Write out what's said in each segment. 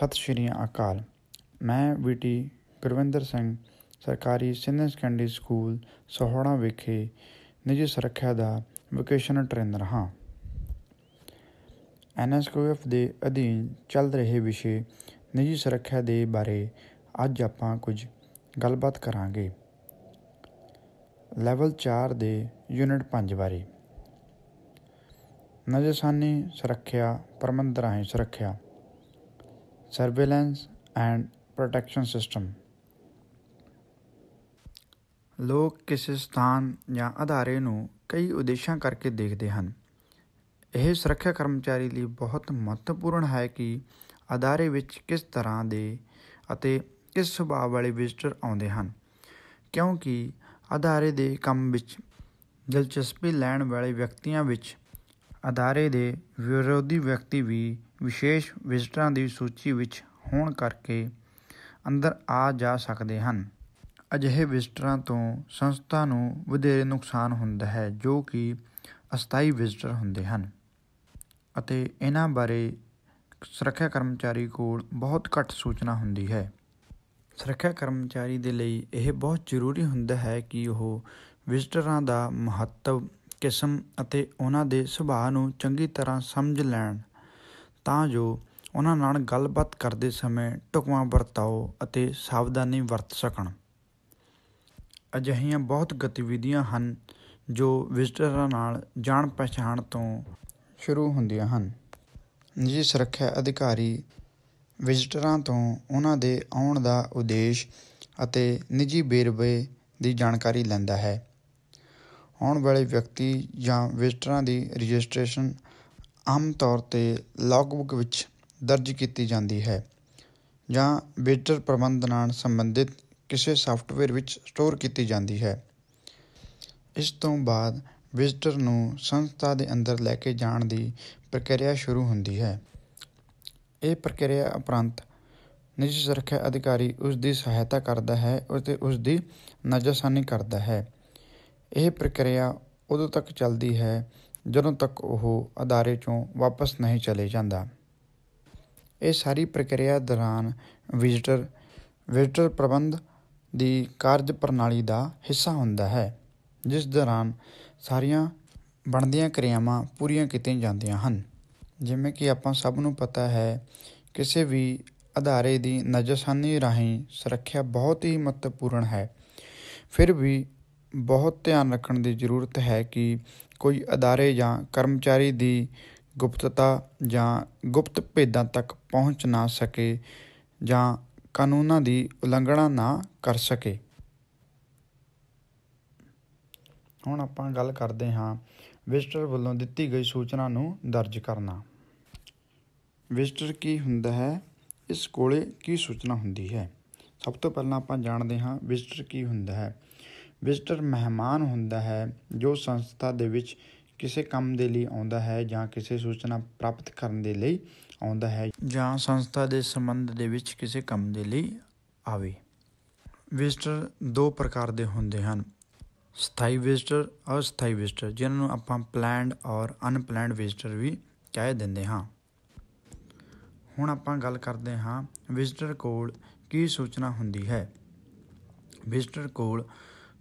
ਸਤਿ ਸ਼੍ਰੀ ਅਕਾਲ ਮੈਂ ਵੀਟੀ ਗੁਰਵਿੰਦਰ ਸਿੰਘ ਸਰਕਾਰੀ ਸੀਨੀਅਰ ਕੈਂਡੀ ਸਕੂਲ ਸੋਹਣਾ ਵਿਖੇ ਨਿੱਜੀ ਸੁਰੱਖਿਆ ਦਾ ਵੋਕੇਸ਼ਨਲ ਟ੍ਰੇਨਰ ਹਾਂ ਐਨਐਸਕੇਐਫ ਦੇ ਅਧੀਨ ਚੱਲ ਰਹੇ ਵਿਸ਼ੇ ਨਿੱਜੀ ਸੁਰੱਖਿਆ ਦੇ ਬਾਰੇ ਅੱਜ ਆਪਾਂ ਕੁਝ ਗੱਲਬਾਤ ਕਰਾਂਗੇ ਲੈਵਲ 4 ਦੇ ਯੂਨਿਟ 5 ਬਾਰੇ ਨਜ਼ਰਸਾਨੀ ਸੁਰੱਖਿਆ ਪਰਮੰਦਰਾਂ ਸੁਰੱਖਿਆ surveillance and protection system ਲੋਕ ਕਿਸੇ ਸਥਾਨ ਜਾਂ ਅਧਾਰੇ ਨੂੰ ਕਈ ਉਦੇਸ਼ਾਂ ਕਰਕੇ ਦੇਖਦੇ ਹਨ ਇਹ ਸੁਰੱਖਿਆ ਕਰਮਚਾਰੀ ਲਈ ਬਹੁਤ ਮਹੱਤਵਪੂਰਨ ਹੈ ਕਿ ਅਧਾਰੇ ਵਿੱਚ ਕਿਸ ਤਰ੍ਹਾਂ ਦੇ ਅਤੇ ਕਿਸ ਸੁਭਾਅ ਵਾਲੇ ਵਿਜ਼ਟਰ ਆਉਂਦੇ ਹਨ ਕਿਉਂਕਿ ਅਧਾਰੇ ਦੇ ਕੰਮ ਵਿੱਚ ਦਿਲਚਸਪੀ ਲੈਣ ਵਾਲੇ ਵਿਅਕਤੀਆਂ ਵਿੱਚ ਅਧਾਰੇ ਦੇ ਵਿਰੋਧੀ ਵਿਅਕਤੀ ਵੀ ਵਿਸ਼ੇਸ਼ ਵਿਜ਼ਟਰਾਂ ਦੀ ਸੂਚੀ ਵਿੱਚ ਹੋਣ ਕਰਕੇ ਅੰਦਰ ਆ ਜਾ ਸਕਦੇ ਹਨ ਅਜਿਹੇ ਵਿਜ਼ਟਰਾਂ ਤੋਂ ਸੰਸਥਾ ਨੂੰ ਵਧੇਰੇ ਨੁਕਸਾਨ ਹੁੰਦਾ ਹੈ ਜੋ ਕਿ ਅਸਥਾਈ ਵਿਜ਼ਟਰ ਹੁੰਦੇ ਹਨ ਅਤੇ ਇਹਨਾਂ ਬਾਰੇ ਸੁਰੱਖਿਆ ਕਰਮਚਾਰੀ ਕੋਲ ਬਹੁਤ ਘੱਟ ਸੂਚਨਾ ਹੁੰਦੀ ਹੈ ਸੁਰੱਖਿਆ ਕਰਮਚਾਰੀ ਦੇ ਲਈ ਇਹ ਬਹੁਤ ਜ਼ਰੂਰੀ ਹੁੰਦਾ ਹੈ ਕਿ ਉਹ ਵਿਜ਼ਟਰਾਂ ਦਾ ਮਹੱਤਵ ਕਿਸਮ ਅਤੇ ਉਹਨਾਂ ਦੇ ਸੁਭਾਅ ਨੂੰ ਚੰਗੀ ਤਰ੍ਹਾਂ ਸਮਝ ਲੈਣ ਤਾਂ ਜੋ ਉਹਨਾਂ ਨਾਲ ਗੱਲਬਾਤ ਕਰਦੇ ਸਮੇਂ ਢੁਕਵਾਂ ਵਰਤਾਓ ਅਤੇ ਸਾਵਧਾਨੀ ਵਰਤ ਸਕਣ ਅਜਿਹੀਆਂ ਬਹੁਤ ਗਤੀਵਿਧੀਆਂ ਹਨ ਜੋ ਵਿਜ਼ਟਰਾਂ ਨਾਲ ਜਾਣ ਪਛਾਣ ਤੋਂ ਸ਼ੁਰੂ ਹੁੰਦੀਆਂ ਹਨ ਨਿੱਜੀ ਸੁਰੱਖਿਆ ਅਧਿਕਾਰੀ ਵਿਜ਼ਟਰਾਂ ਤੋਂ ਉਹਨਾਂ ਦੇ ਆਉਣ ਦਾ ਉਦੇਸ਼ ਅਤੇ ਨਿੱਜੀ ਬੇਰਵੇ ਦੀ ਜਾਣਕਾਰੀ ਲੈਂਦਾ ਹੈ ਆਉਣ ਵਾਲੇ ਵਿਅਕਤੀ ਜਾਂ ਵਿਜ਼ਟਰਾਂ ਦੀ ਰਜਿਸਟ੍ਰੇਸ਼ਨ ਆਮ ਤੌਰ 'ਤੇ ਲੌਗਬੁੱਕ ਵਿੱਚ ਦਰਜ ਕੀਤੀ ਜਾਂਦੀ ਹੈ ਜਾਂ ਵਿਜ਼ਟਰ ਪ੍ਰਬੰਧਨ ਨਾਲ ਸੰਬੰਧਿਤ ਕਿਸੇ ਸਾਫਟਵੇਅਰ ਵਿੱਚ ਸਟੋਰ ਕੀਤੀ ਜਾਂਦੀ ਹੈ ਇਸ ਤੋਂ ਬਾਅਦ ਵਿਜ਼ਟਰ ਨੂੰ ਸੰਸਥਾ ਦੇ ਅੰਦਰ ਲੈ ਕੇ ਜਾਣ ਦੀ ਪ੍ਰਕਿਰਿਆ ਸ਼ੁਰੂ ਹੁੰਦੀ ਹੈ ਇਹ ਪ੍ਰਕਿਰਿਆ ਉਪਰੰਤ ਨਿੱਜੀ ਸੁਰੱਖਿਆ ਅਧਿਕਾਰੀ ਉਸ ਦੀ ਸਹਾਇਤਾ ਕਰਦਾ ਹੈ ਅਤੇ ਉਸ ਦੀ ਨਜ਼ਰਸਾਨੀ ਕਰਦਾ ਹੈ ਇਹ ਪ੍ਰਕਿਰਿਆ ਉਦੋਂ ਤੱਕ ਚੱਲਦੀ ਹੈ ਜਦੋਂ ਤੱਕ ਉਹ ਅਦਾਰੇ ਚੋਂ ਵਾਪਸ ਨਹੀਂ ਚਲੇ ਜਾਂਦਾ ਇਹ ਸਾਰੀ ਪ੍ਰਕਿਰਿਆ ਦੌਰਾਨ ਵਿਜ਼ਟਰ ਵਿਜ਼ਟਰ ਪ੍ਰਬੰਧ ਦੀ ਕਾਰਜ ਪ੍ਰਣਾਲੀ ਦਾ ਹਿੱਸਾ ਹੁੰਦਾ ਹੈ ਜਿਸ ਦੌਰਾਨ ਸਾਰੀਆਂ ਬਣਦੀਆਂ ਕਿਰਿਆਵਾਂ ਪੂਰੀਆਂ ਕੀਤੀਆਂ ਜਾਂਦੀਆਂ ਹਨ ਜਿਵੇਂ ਕਿ ਆਪਾਂ ਸਭ ਨੂੰ ਪਤਾ ਹੈ ਕਿਸੇ ਵੀ ਅਦਾਰੇ ਦੀ ਨਜ਼ਰਸਾਨੀ ਰਾਹੀਂ ਸੁਰੱਖਿਆ ਬਹੁਤ ਹੀ ਮਹੱਤਵਪੂਰਨ ਹੈ ਫਿਰ ਵੀ ਬਹੁਤ ਧਿਆਨ ਰੱਖਣ ਦੀ ਜ਼ਰੂਰਤ ਹੈ ਕਿ ਕੋਈ ਅਦਾਰੇ ਜਾਂ ਕਰਮਚਾਰੀ ਦੀ ਗੁਪਤਤਾ ਜਾਂ ਗੁਪਤ ਭੇਦਾਂ ਤੱਕ ਪਹੁੰਚ ਨਾ ਸਕੇ ਜਾਂ ਕਾਨੂੰਨਾਂ ਦੀ ਉਲੰਘਣਾ ਨਾ ਕਰ ਸਕੇ ਹੁਣ ਆਪਾਂ ਗੱਲ ਕਰਦੇ ਹਾਂ ਵਿਜ਼ਟਰ ਵੱਲੋਂ ਦਿੱਤੀ ਗਈ ਸੂਚਨਾ ਨੂੰ ਦਰਜ ਕਰਨਾ ਵਿਜ਼ਟਰ ਕੀ ਹੁੰਦਾ ਹੈ ਇਸ ਕੋਲੇ ਕੀ ਸੂਚਨਾ ਹੁੰਦੀ ਹੈ ਸਭ ਤੋਂ ਪਹਿਲਾਂ ਆਪਾਂ ਜਾਣਦੇ ਹਾਂ ਵਿਜ਼ਟਰ ਕੀ ਹੁੰਦਾ ਹੈ ਵਿਜ਼ਟਰ ਮਹਿਮਾਨ ਹੁੰਦਾ ਹੈ ਜੋ ਸੰਸਥਾ ਦੇ ਵਿੱਚ ਕਿਸੇ ਕੰਮ ਦੇ ਲਈ ਆਉਂਦਾ ਹੈ ਜਾਂ ਕਿਸੇ ਸੂਚਨਾ ਪ੍ਰਾਪਤ ਕਰਨ ਦੇ ਲਈ ਆਉਂਦਾ ਹੈ ਜਾਂ ਸੰਸਥਾ ਦੇ ਸੰਬੰਧ ਦੇ ਵਿੱਚ ਕਿਸੇ ਕੰਮ ਦੇ ਲਈ ਆਵੇ ਵਿਜ਼ਟਰ ਦੋ ਪ੍ਰਕਾਰ ਦੇ ਹੁੰਦੇ ਹਨ ਸਥਾਈ ਵਿਜ਼ਟਰ ਅਸਥਾਈ ਵਿਜ਼ਟਰ ਜਿਨ੍ਹਾਂ ਨੂੰ ਆਪਾਂ ਪਲਾਨਡ ਔਰ ਅਨਪਲਾਨਡ ਵਿਜ਼ਟਰ ਵੀ ਕਹਿ ਦਿੰਦੇ ਹਾਂ ਹੁਣ ਆਪਾਂ ਗੱਲ ਕਰਦੇ ਹਾਂ ਵਿਜ਼ਟਰ ਕੋਲ ਕੀ ਸੂਚਨਾ ਹੁੰਦੀ ਹੈ ਵਿਜ਼ਟਰ ਕੋਲ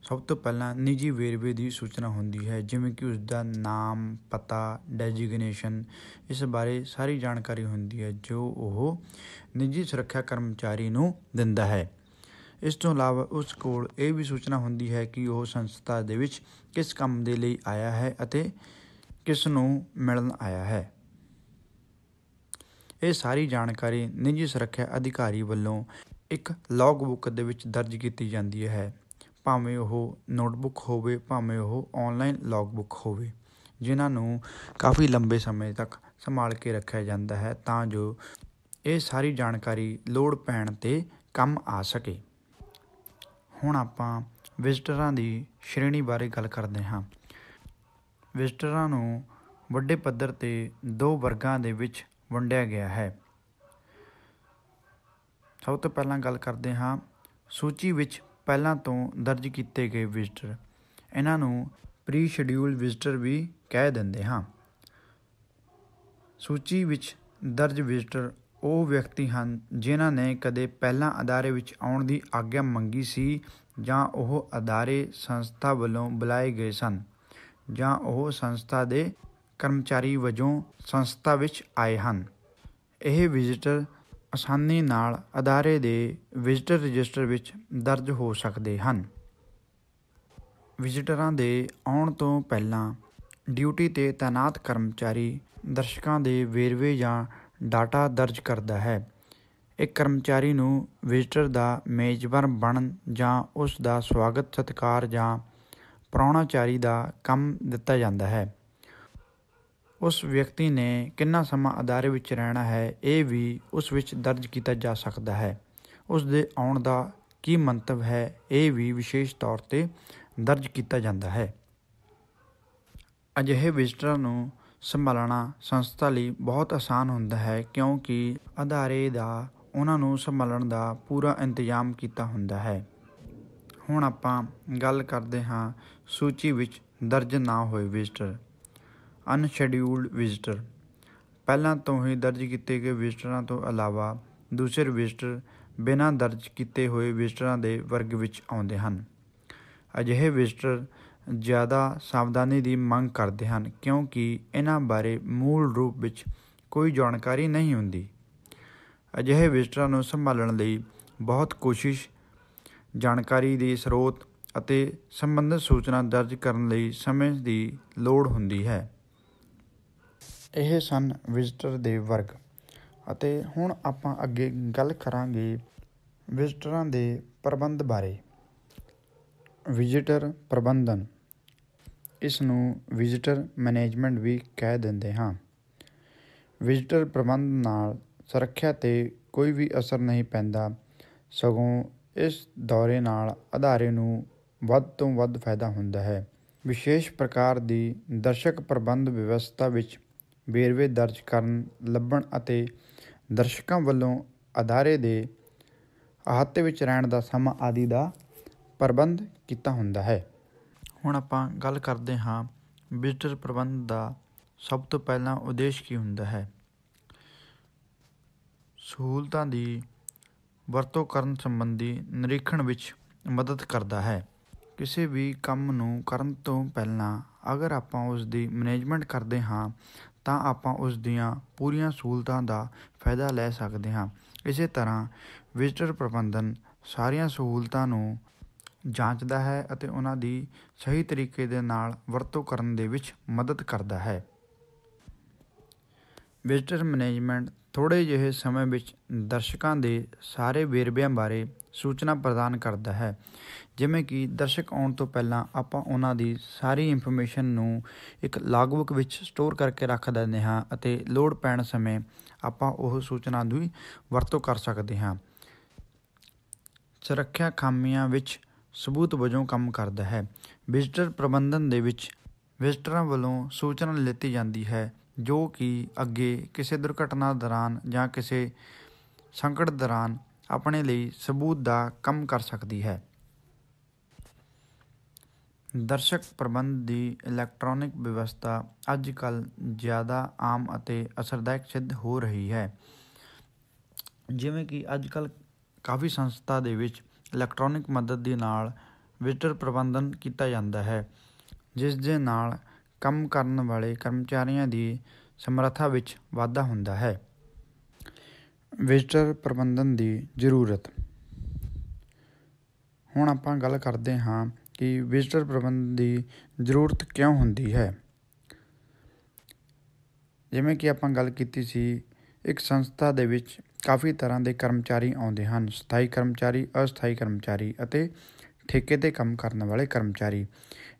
ਸਭ ਤੋਂ ਪਹਿਲਾਂ ਨਿੱਜੀ ਵੇਰਵੇ ਦੀ ਸੂਚਨਾ ਹੁੰਦੀ ਹੈ ਜਿਵੇਂ ਕਿ ਉਸ ਦਾ ਨਾਮ ਪਤਾ ਡੈਜੀਗਨੇਸ਼ਨ ਇਸ ਬਾਰੇ ਸਾਰੀ ਜਾਣਕਾਰੀ ਹੁੰਦੀ ਹੈ ਜੋ ਉਹ ਨਿੱਜੀ ਸੁਰੱਖਿਆ ਕਰਮਚਾਰੀ ਨੂੰ ਦਿੰਦਾ ਹੈ ਇਸ ਤੋਂ ਇਲਾਵਾ ਉਸ ਕੋਲ ਇਹ ਵੀ ਸੂਚਨਾ ਹੁੰਦੀ ਹੈ ਕਿ ਉਹ ਸੰਸਥਾ ਦੇ ਵਿੱਚ ਕਿਸ ਕੰਮ ਦੇ ਲਈ ਆਇਆ ਹੈ ਅਤੇ ਕਿਸ ਨੂੰ ਮਿਲਣ ਆਇਆ ਹੈ ਇਹ ਸਾਰੀ ਜਾਣਕਾਰੀ ਨਿੱਜੀ ਸੁਰੱਖਿਆ ਅਧਿਕਾਰੀ ਵੱਲੋਂ ਇੱਕ ਲੌਗ ਬੁੱਕ ਦੇ ਵਿੱਚ ਦਰਜ ਕੀਤੀ ਜਾਂਦੀ ਹੈ ਭਾਵੇਂ ਉਹ ਨੋਟਬੁੱਕ ਹੋਵੇ ਭਾਵੇਂ ਉਹ ਆਨਲਾਈਨ ਲੌਗਬੁੱਕ ਹੋਵੇ ਜਿਨ੍ਹਾਂ ਨੂੰ ਕਾਫੀ ਲੰਬੇ ਸਮੇਂ ਤੱਕ ਸੰਭਾਲ ਕੇ ਰੱਖਿਆ ਜਾਂਦਾ ਹੈ ਤਾਂ ਜੋ ਇਹ ਸਾਰੀ ਜਾਣਕਾਰੀ ਲੋੜ ਪੈਣ ਤੇ ਕੰਮ ਆ ਸਕੇ ਹੁਣ ਆਪਾਂ ਵਿਜ਼ਟਰਾਂ ਦੀ ਸ਼੍ਰੇਣੀ ਬਾਰੇ ਗੱਲ ਕਰਦੇ ਹਾਂ ਵਿਜ਼ਟਰਾਂ ਨੂੰ ਵੱਡੇ ਪੱਧਰ ਤੇ ਦੋ ਵਰਗਾਂ ਦੇ ਵਿੱਚ ਵੰਡਿਆ ਗਿਆ ਹੈ ਸਭ ਤੋਂ ਪਹਿਲਾਂ ਗੱਲ ਕਰਦੇ ਹਾਂ ਸੂਚੀ ਵਿੱਚ ਪਹਿਲਾਂ ਤੋਂ ਦਰਜ ਕੀਤੇ ਗਏ ਵਿਜ਼ਟਰ ਇਹਨਾਂ ਨੂੰ ਪ੍ਰੀ ਸ਼ਡਿਊਲ ਵਿਜ਼ਟਰ ਵੀ ਕਹਿ ਦਿੰਦੇ ਹਾਂ ਸੂਚੀ ਵਿੱਚ ਦਰਜ ਵਿਜ਼ਟਰ ਉਹ ਵਿਅਕਤੀ ਹਨ ਜਿਨ੍ਹਾਂ ਨੇ ਕਦੇ ਪਹਿਲਾਂ ਅਦਾਰੇ ਵਿੱਚ ਆਉਣ ਦੀ ਆਗਿਆ ਮੰਗੀ ਸੀ ਜਾਂ ਉਹ ਅਦਾਰੇ ਸੰਸਥਾ ਵੱਲੋਂ ਬੁਲਾਏ ਗਏ ਸਨ ਜਾਂ ਉਹ ਸੰਸਥਾ ਦੇ ਕਰਮਚਾਰੀ ਵਜੋਂ ਸੰਸਥਾ ਵਿੱਚ ਆਏ ਹਨ ਇਹ ਵਿਜ਼ਟਰ ਆਸਾਨੀ ਨਾਲ ਅਦਾਰੇ ਦੇ ਵਿਜ਼ਟਰ ਰਜਿਸਟਰ ਵਿੱਚ ਦਰਜ ਹੋ ਸਕਦੇ ਹਨ ਵਿਜ਼ਟਰਾਂ ਦੇ ਆਉਣ ਤੋਂ ਪਹਿਲਾਂ ਡਿਊਟੀ ਤੇ ਤਾਇਨਾਤ ਕਰਮਚਾਰੀ ਦਰਸ਼ਕਾਂ ਦੇ ਵੇਰਵੇ ਜਾਂ ਡਾਟਾ ਦਰਜ ਕਰਦਾ ਹੈ ਇੱਕ ਕਰਮਚਾਰੀ ਨੂੰ ਵਿਜ਼ਟਰ ਦਾ ਮੇਜ਼ਬਾਨ ਬਣਨ ਜਾਂ ਉਸ ਦਾ ਸਵਾਗਤ ਸਤਿਕਾਰ ਜਾਂ ਪ੍ਰਾਣਾਚਾਰੀ ਦਾ ਕੰਮ ਦਿੱਤਾ ਜਾਂਦਾ ਹੈ ਉਸ ਵਿਅਕਤੀ ਨੇ ਕਿੰਨਾ ਸਮਾਂ ਅਦਾਰੇ ਵਿੱਚ ਰਹਿਣਾ ਹੈ ਇਹ ਵੀ ਉਸ ਵਿੱਚ ਦਰਜ ਕੀਤਾ ਜਾ ਸਕਦਾ ਹੈ ਉਸ ਦੇ ਆਉਣ ਦਾ ਕੀ ਮੰਤਵ ਹੈ ਇਹ ਵੀ ਵਿਸ਼ੇਸ਼ ਤੌਰ ਤੇ ਦਰਜ ਕੀਤਾ ਜਾਂਦਾ ਹੈ ਅਜਿਹੇ ਵਿਜ਼ਟਰਾਂ ਨੂੰ ਸੰਭਾਲਣਾ ਸੰਸਥਾ ਲਈ ਬਹੁਤ ਆਸਾਨ ਹੁੰਦਾ ਹੈ ਕਿਉਂਕਿ ਅਦਾਰੇ ਦਾ ਉਹਨਾਂ ਨੂੰ ਸੰਭਾਲਣ ਦਾ ਪੂਰਾ ਇੰਤਜ਼ਾਮ ਕੀਤਾ ਹੁੰਦਾ ਹੈ ਹੁਣ ਆਪਾਂ ਗੱਲ ਕਰਦੇ ਹਾਂ ਸੂਚੀ ਵਿੱਚ ਦਰਜ ਨਾ ਹੋਏ ਵਿਜ਼ਟਰ ਅਨਸ਼ੈਡਿਊਲਡ ਵਿਜ਼ਟਰ ਪਹਿਲਾਂ ਤੋਂ ਹੀ ਦਰਜ ਕੀਤੇ ਗਏ ਵਿਜ਼ਟਰਾਂ ਤੋਂ ਇਲਾਵਾ ਦੂਸਰੇ ਵਿਜ਼ਟਰ ਬਿਨਾਂ ਦਰਜ ਕੀਤੇ ਹੋਏ ਵਿਜ਼ਟਰਾਂ ਦੇ ਵਰਗ ਵਿੱਚ ਆਉਂਦੇ ਹਨ ਅਜਿਹੇ ਵਿਜ਼ਟਰ ਜ਼ਿਆਦਾ ਸਾਵਧਾਨੀ ਦੀ ਮੰਗ ਕਰਦੇ ਹਨ ਕਿਉਂਕਿ ਇਹਨਾਂ ਬਾਰੇ ਮੂਲ ਰੂਪ ਵਿੱਚ ਕੋਈ ਜਾਣਕਾਰੀ ਨਹੀਂ ਹੁੰਦੀ ਅਜਿਹੇ ਵਿਜ਼ਟਰਾਂ ਨੂੰ ਸੰਭਾਲਣ ਲਈ ਬਹੁਤ ਕੋਸ਼ਿਸ਼ ਜਾਣਕਾਰੀ ਦੇ ਸਰੋਤ ਅਤੇ ਸੰਬੰਧਿਤ ਸੂਚਨਾ ਦਰਜ ਕਰਨ ਲਈ ਸਮੇਂ ਦੀ ਲੋੜ ਹੁੰਦੀ ਹੈ ਇਹ ਸਨ ਵਿਜ਼ਟਰ ਦੇ ਵਰਗ ਅਤੇ ਹੁਣ ਆਪਾਂ ਅੱਗੇ ਗੱਲ ਕਰਾਂਗੇ ਵਿਜ਼ਟਰਾਂ ਦੇ ਪ੍ਰਬੰਧ ਬਾਰੇ ਵਿਜ਼ਟਰ ਪ੍ਰਬੰਧਨ ਇਸ ਨੂੰ ਵਿਜ਼ਟਰ ਮੈਨੇਜਮੈਂਟ ਵੀ ਕਹਿ ਦਿੰਦੇ ਹਾਂ ਵਿਜ਼ਟਰ ਪ੍ਰਬੰਧ ਨਾਲ ਸੁਰੱਖਿਆ ਤੇ ਕੋਈ ਵੀ ਅਸਰ ਨਹੀਂ ਪੈਂਦਾ ਸਗੋਂ ਇਸ ਦੌਰੇ ਨਾਲ ਅਧਾਰੇ ਨੂੰ ਵੱਧ ਤੋਂ ਵੱਧ ਫਾਇਦਾ ਹੁੰਦਾ ਹੈ ਵਿਸ਼ੇਸ਼ ਪ੍ਰਕਾਰ ਦੀ ਦਰਸ਼ਕ ਪ੍ਰਬੰਧ ਵਿਵਸਥਾ ਵਿੱਚ ਵੇਰਵੇ ਦਰਜ ਕਰਨ ਲੱਭਣ ਅਤੇ ਦਰਸ਼ਕਾਂ ਵੱਲੋਂ ਅਦਾਰੇ ਦੇ ਅਹਾਤੇ ਵਿੱਚ ਰਹਿਣ ਦਾ ਸਮਾਂ ਆਦਿ ਦਾ ਪ੍ਰਬੰਧ ਕੀਤਾ ਹੁੰਦਾ ਹੈ ਹੁਣ ਆਪਾਂ ਗੱਲ ਕਰਦੇ ਹਾਂ ਵਿਜ਼ਟਰ ਪ੍ਰਬੰਧ ਦਾ ਸਭ ਤੋਂ ਪਹਿਲਾਂ ਉਦੇਸ਼ ਕੀ ਹੁੰਦਾ ਹੈ ਸਹੂਲਤਾਂ ਦੀ ਵਰਤੋਂ ਕਰਨ ਸੰਬੰਧੀ ਨਿਰੀਖਣ ਵਿੱਚ ਮਦਦ ਕਰਦਾ ਹੈ ਕਿਸੇ ਵੀ ਕੰਮ ਨੂੰ ਕਰਨ ਤੋਂ ਪਹਿਲਾਂ ਅਗਰ ਆਪਾਂ ਉਸ ਦੀ ਮੈਨੇਜਮੈਂਟ ਕਰਦੇ ਹਾਂ ਤਾਂ ਆਪਾਂ ਉਸ ਦੀਆਂ ਪੂਰੀਆਂ ਸਹੂਲਤਾਂ ਦਾ ਫਾਇਦਾ ਲੈ ਸਕਦੇ ਹਾਂ ਇਸੇ ਤਰ੍ਹਾਂ ਵਿਜ਼ਟਰ ਪ੍ਰਬੰਧਨ ਸਾਰੀਆਂ ਸਹੂਲਤਾਂ ਨੂੰ ਜਾਂਚਦਾ ਹੈ ਅਤੇ ਉਹਨਾਂ ਦੀ ਸਹੀ ਤਰੀਕੇ ਦੇ ਨਾਲ ਵਰਤੋਂ ਕਰਨ ਦੇ ਵਿੱਚ ਮਦਦ ਕਰਦਾ ਹੈ ਵਿਜ਼ਟਰ ਮੈਨੇਜਮੈਂਟ ਥੋੜੇ ਜਿਹੇ ਸਮੇਂ ਵਿੱਚ ਦਰਸ਼ਕਾਂ ਦੇ ਸਾਰੇ ਵੇਰਵਿਆਂ ਬਾਰੇ ਸੂਚਨਾ ਪ੍ਰਦਾਨ ਕਰਦਾ ਹੈ ਜਿਵੇਂ ਕਿ ਦਰਸ਼ਕ ਆਉਣ ਤੋਂ ਪਹਿਲਾਂ ਆਪਾਂ ਉਹਨਾਂ ਦੀ ਸਾਰੀ ਇਨਫੋਰਮੇਸ਼ਨ ਨੂੰ ਇੱਕ ਲਾਗਬੁੱਕ ਵਿੱਚ ਸਟੋਰ ਕਰਕੇ ਰੱਖ ਦਿੰਦੇ ਹਾਂ ਅਤੇ ਲੋੜ ਪੈਣ ਸਮੇਂ ਆਪਾਂ ਉਹ ਸੂਚਨਾ ਦੀ ਵਰਤੋਂ ਕਰ ਸਕਦੇ ਹਾਂ ਸੁਰੱਖਿਆ ਖਾਮੀਆਂ ਵਿੱਚ ਸਬੂਤ ਵਜੋਂ ਕੰਮ ਕਰਦਾ ਹੈ ਵਿਜ਼ਟਰ ਪ੍ਰਬੰਧਨ ਦੇ ਵਿੱਚ ਵਿਜ਼ਟਰਾਂ ਵੱਲੋਂ ਸੂਚਨਾ ਦਿੱਤੀ ਜਾਂਦੀ ਹੈ ਜੋ ਕਿ ਅੱਗੇ ਕਿਸੇ ਦੁਰਘਟਨਾ ਦੌਰਾਨ ਜਾਂ ਕਿਸੇ ਸੰਕਟ ਦੌਰਾਨ ਆਪਣੇ ਲਈ ਸਬੂਤ ਦਾ ਕੰਮ ਕਰ ਸਕਦੀ ਹੈ ਦਰਸ਼ਕ ਪ੍ਰਬੰਧ ਦੀ ਇਲੈਕਟ੍ਰੋਨਿਕ ਵਿਵਸਥਾ ਅੱਜ ਕੱਲ ਜ਼ਿਆਦਾ ਆਮ ਅਤੇ ਅਸਰਦਾਇਕ ਸਿੱਧ ਹੋ ਰਹੀ ਹੈ ਜਿਵੇਂ ਕਿ ਅੱਜ ਕੱਲ ਕਾਫੀ ਸੰਸਥਾ ਦੇ ਵਿੱਚ ਇਲੈਕਟ੍ਰੋਨਿਕ ਮਦਦ ਦੇ ਨਾਲ ਵਿਜ਼ਟਰ ਪ੍ਰਬੰਧਨ ਕੀਤਾ ਜਾਂਦਾ ਹੈ ਜਿਸ ਦੇ ਨਾਲ ਕੰਮ ਕਰਨ ਵਾਲੇ ਕਰਮਚਾਰੀਆਂ ਦੀ ਸਮਰੱਥਾ ਵਿੱਚ ਵਾਧਾ ਹੁੰਦਾ ਹੈ ਵਿਜ਼ਟਰ ਪ੍ਰਬੰਧਨ ਦੀ ਜ਼ਰੂਰਤ ਹੁਣ ਆਪਾਂ ਗੱਲ ਕਰਦੇ ਹਾਂ ਕਿ ਵਿਜ਼ਟਰ ਪ੍ਰਬੰਧਨ ਦੀ ਜ਼ਰੂਰਤ ਕਿਉਂ ਹੁੰਦੀ ਹੈ ਜਿਵੇਂ ਕਿ ਆਪਾਂ ਗੱਲ ਕੀਤੀ ਸੀ ਇੱਕ ਸੰਸਥਾ ਦੇ ਵਿੱਚ ਕਾਫੀ ਤਰ੍ਹਾਂ ਦੇ ਕਰਮਚਾਰੀ ਆਉਂਦੇ ਹਨ ਸਥਾਈ ਕਰਮਚਾਰੀ ਅਸਥਾਈ ਕਰਮਚਾਰੀ ਅਤੇ ਠੇਕੇ ਤੇ ਕੰਮ ਕਰਨ ਵਾਲੇ ਕਰਮਚਾਰੀ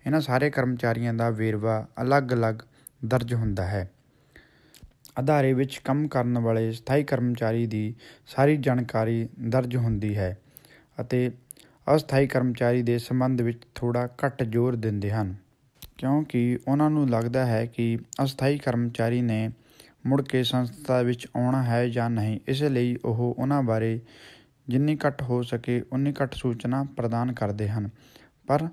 ਇਹਨਾਂ ਸਾਰੇ ਕਰਮਚਾਰੀਆਂ ਦਾ ਵੇਰਵਾ ਅਲੱਗ-ਅਲੱਗ ਦਰਜ ਹੁੰਦਾ ਹੈ ਅਧਾਰੇ ਵਿੱਚ ਕੰਮ ਕਰਨ ਵਾਲੇ ਸਥਾਈ ਕਰਮਚਾਰੀ ਦੀ ਸਾਰੀ ਜਾਣਕਾਰੀ ਦਰਜ ਹੁੰਦੀ ਹੈ ਅਤੇ ਅਸਥਾਈ ਕਰਮਚਾਰੀ ਦੇ ਸੰਬੰਧ ਵਿੱਚ ਥੋੜਾ ਘੱਟ ਜ਼ੋਰ ਦਿੰਦੇ ਹਨ ਕਿਉਂਕਿ ਉਹਨਾਂ ਨੂੰ ਲੱਗਦਾ ਹੈ ਕਿ ਅਸਥਾਈ ਕਰਮਚਾਰੀ ਨੇ ਮੁੜ ਕੇ ਸੰਸਥਾ ਵਿੱਚ ਆਉਣਾ ਹੈ ਜਾਂ ਨਹੀਂ ਇਸ ਲਈ ਉਹ ਉਹਨਾਂ ਬਾਰੇ ਜਿੰਨੀ ਘੱਟ ਹੋ ਸਕੇ ਉਨੀ ਘੱਟ ਸੂਚਨਾ ਪ੍ਰਦਾਨ ਕਰਦੇ ਹਨ ਪਰ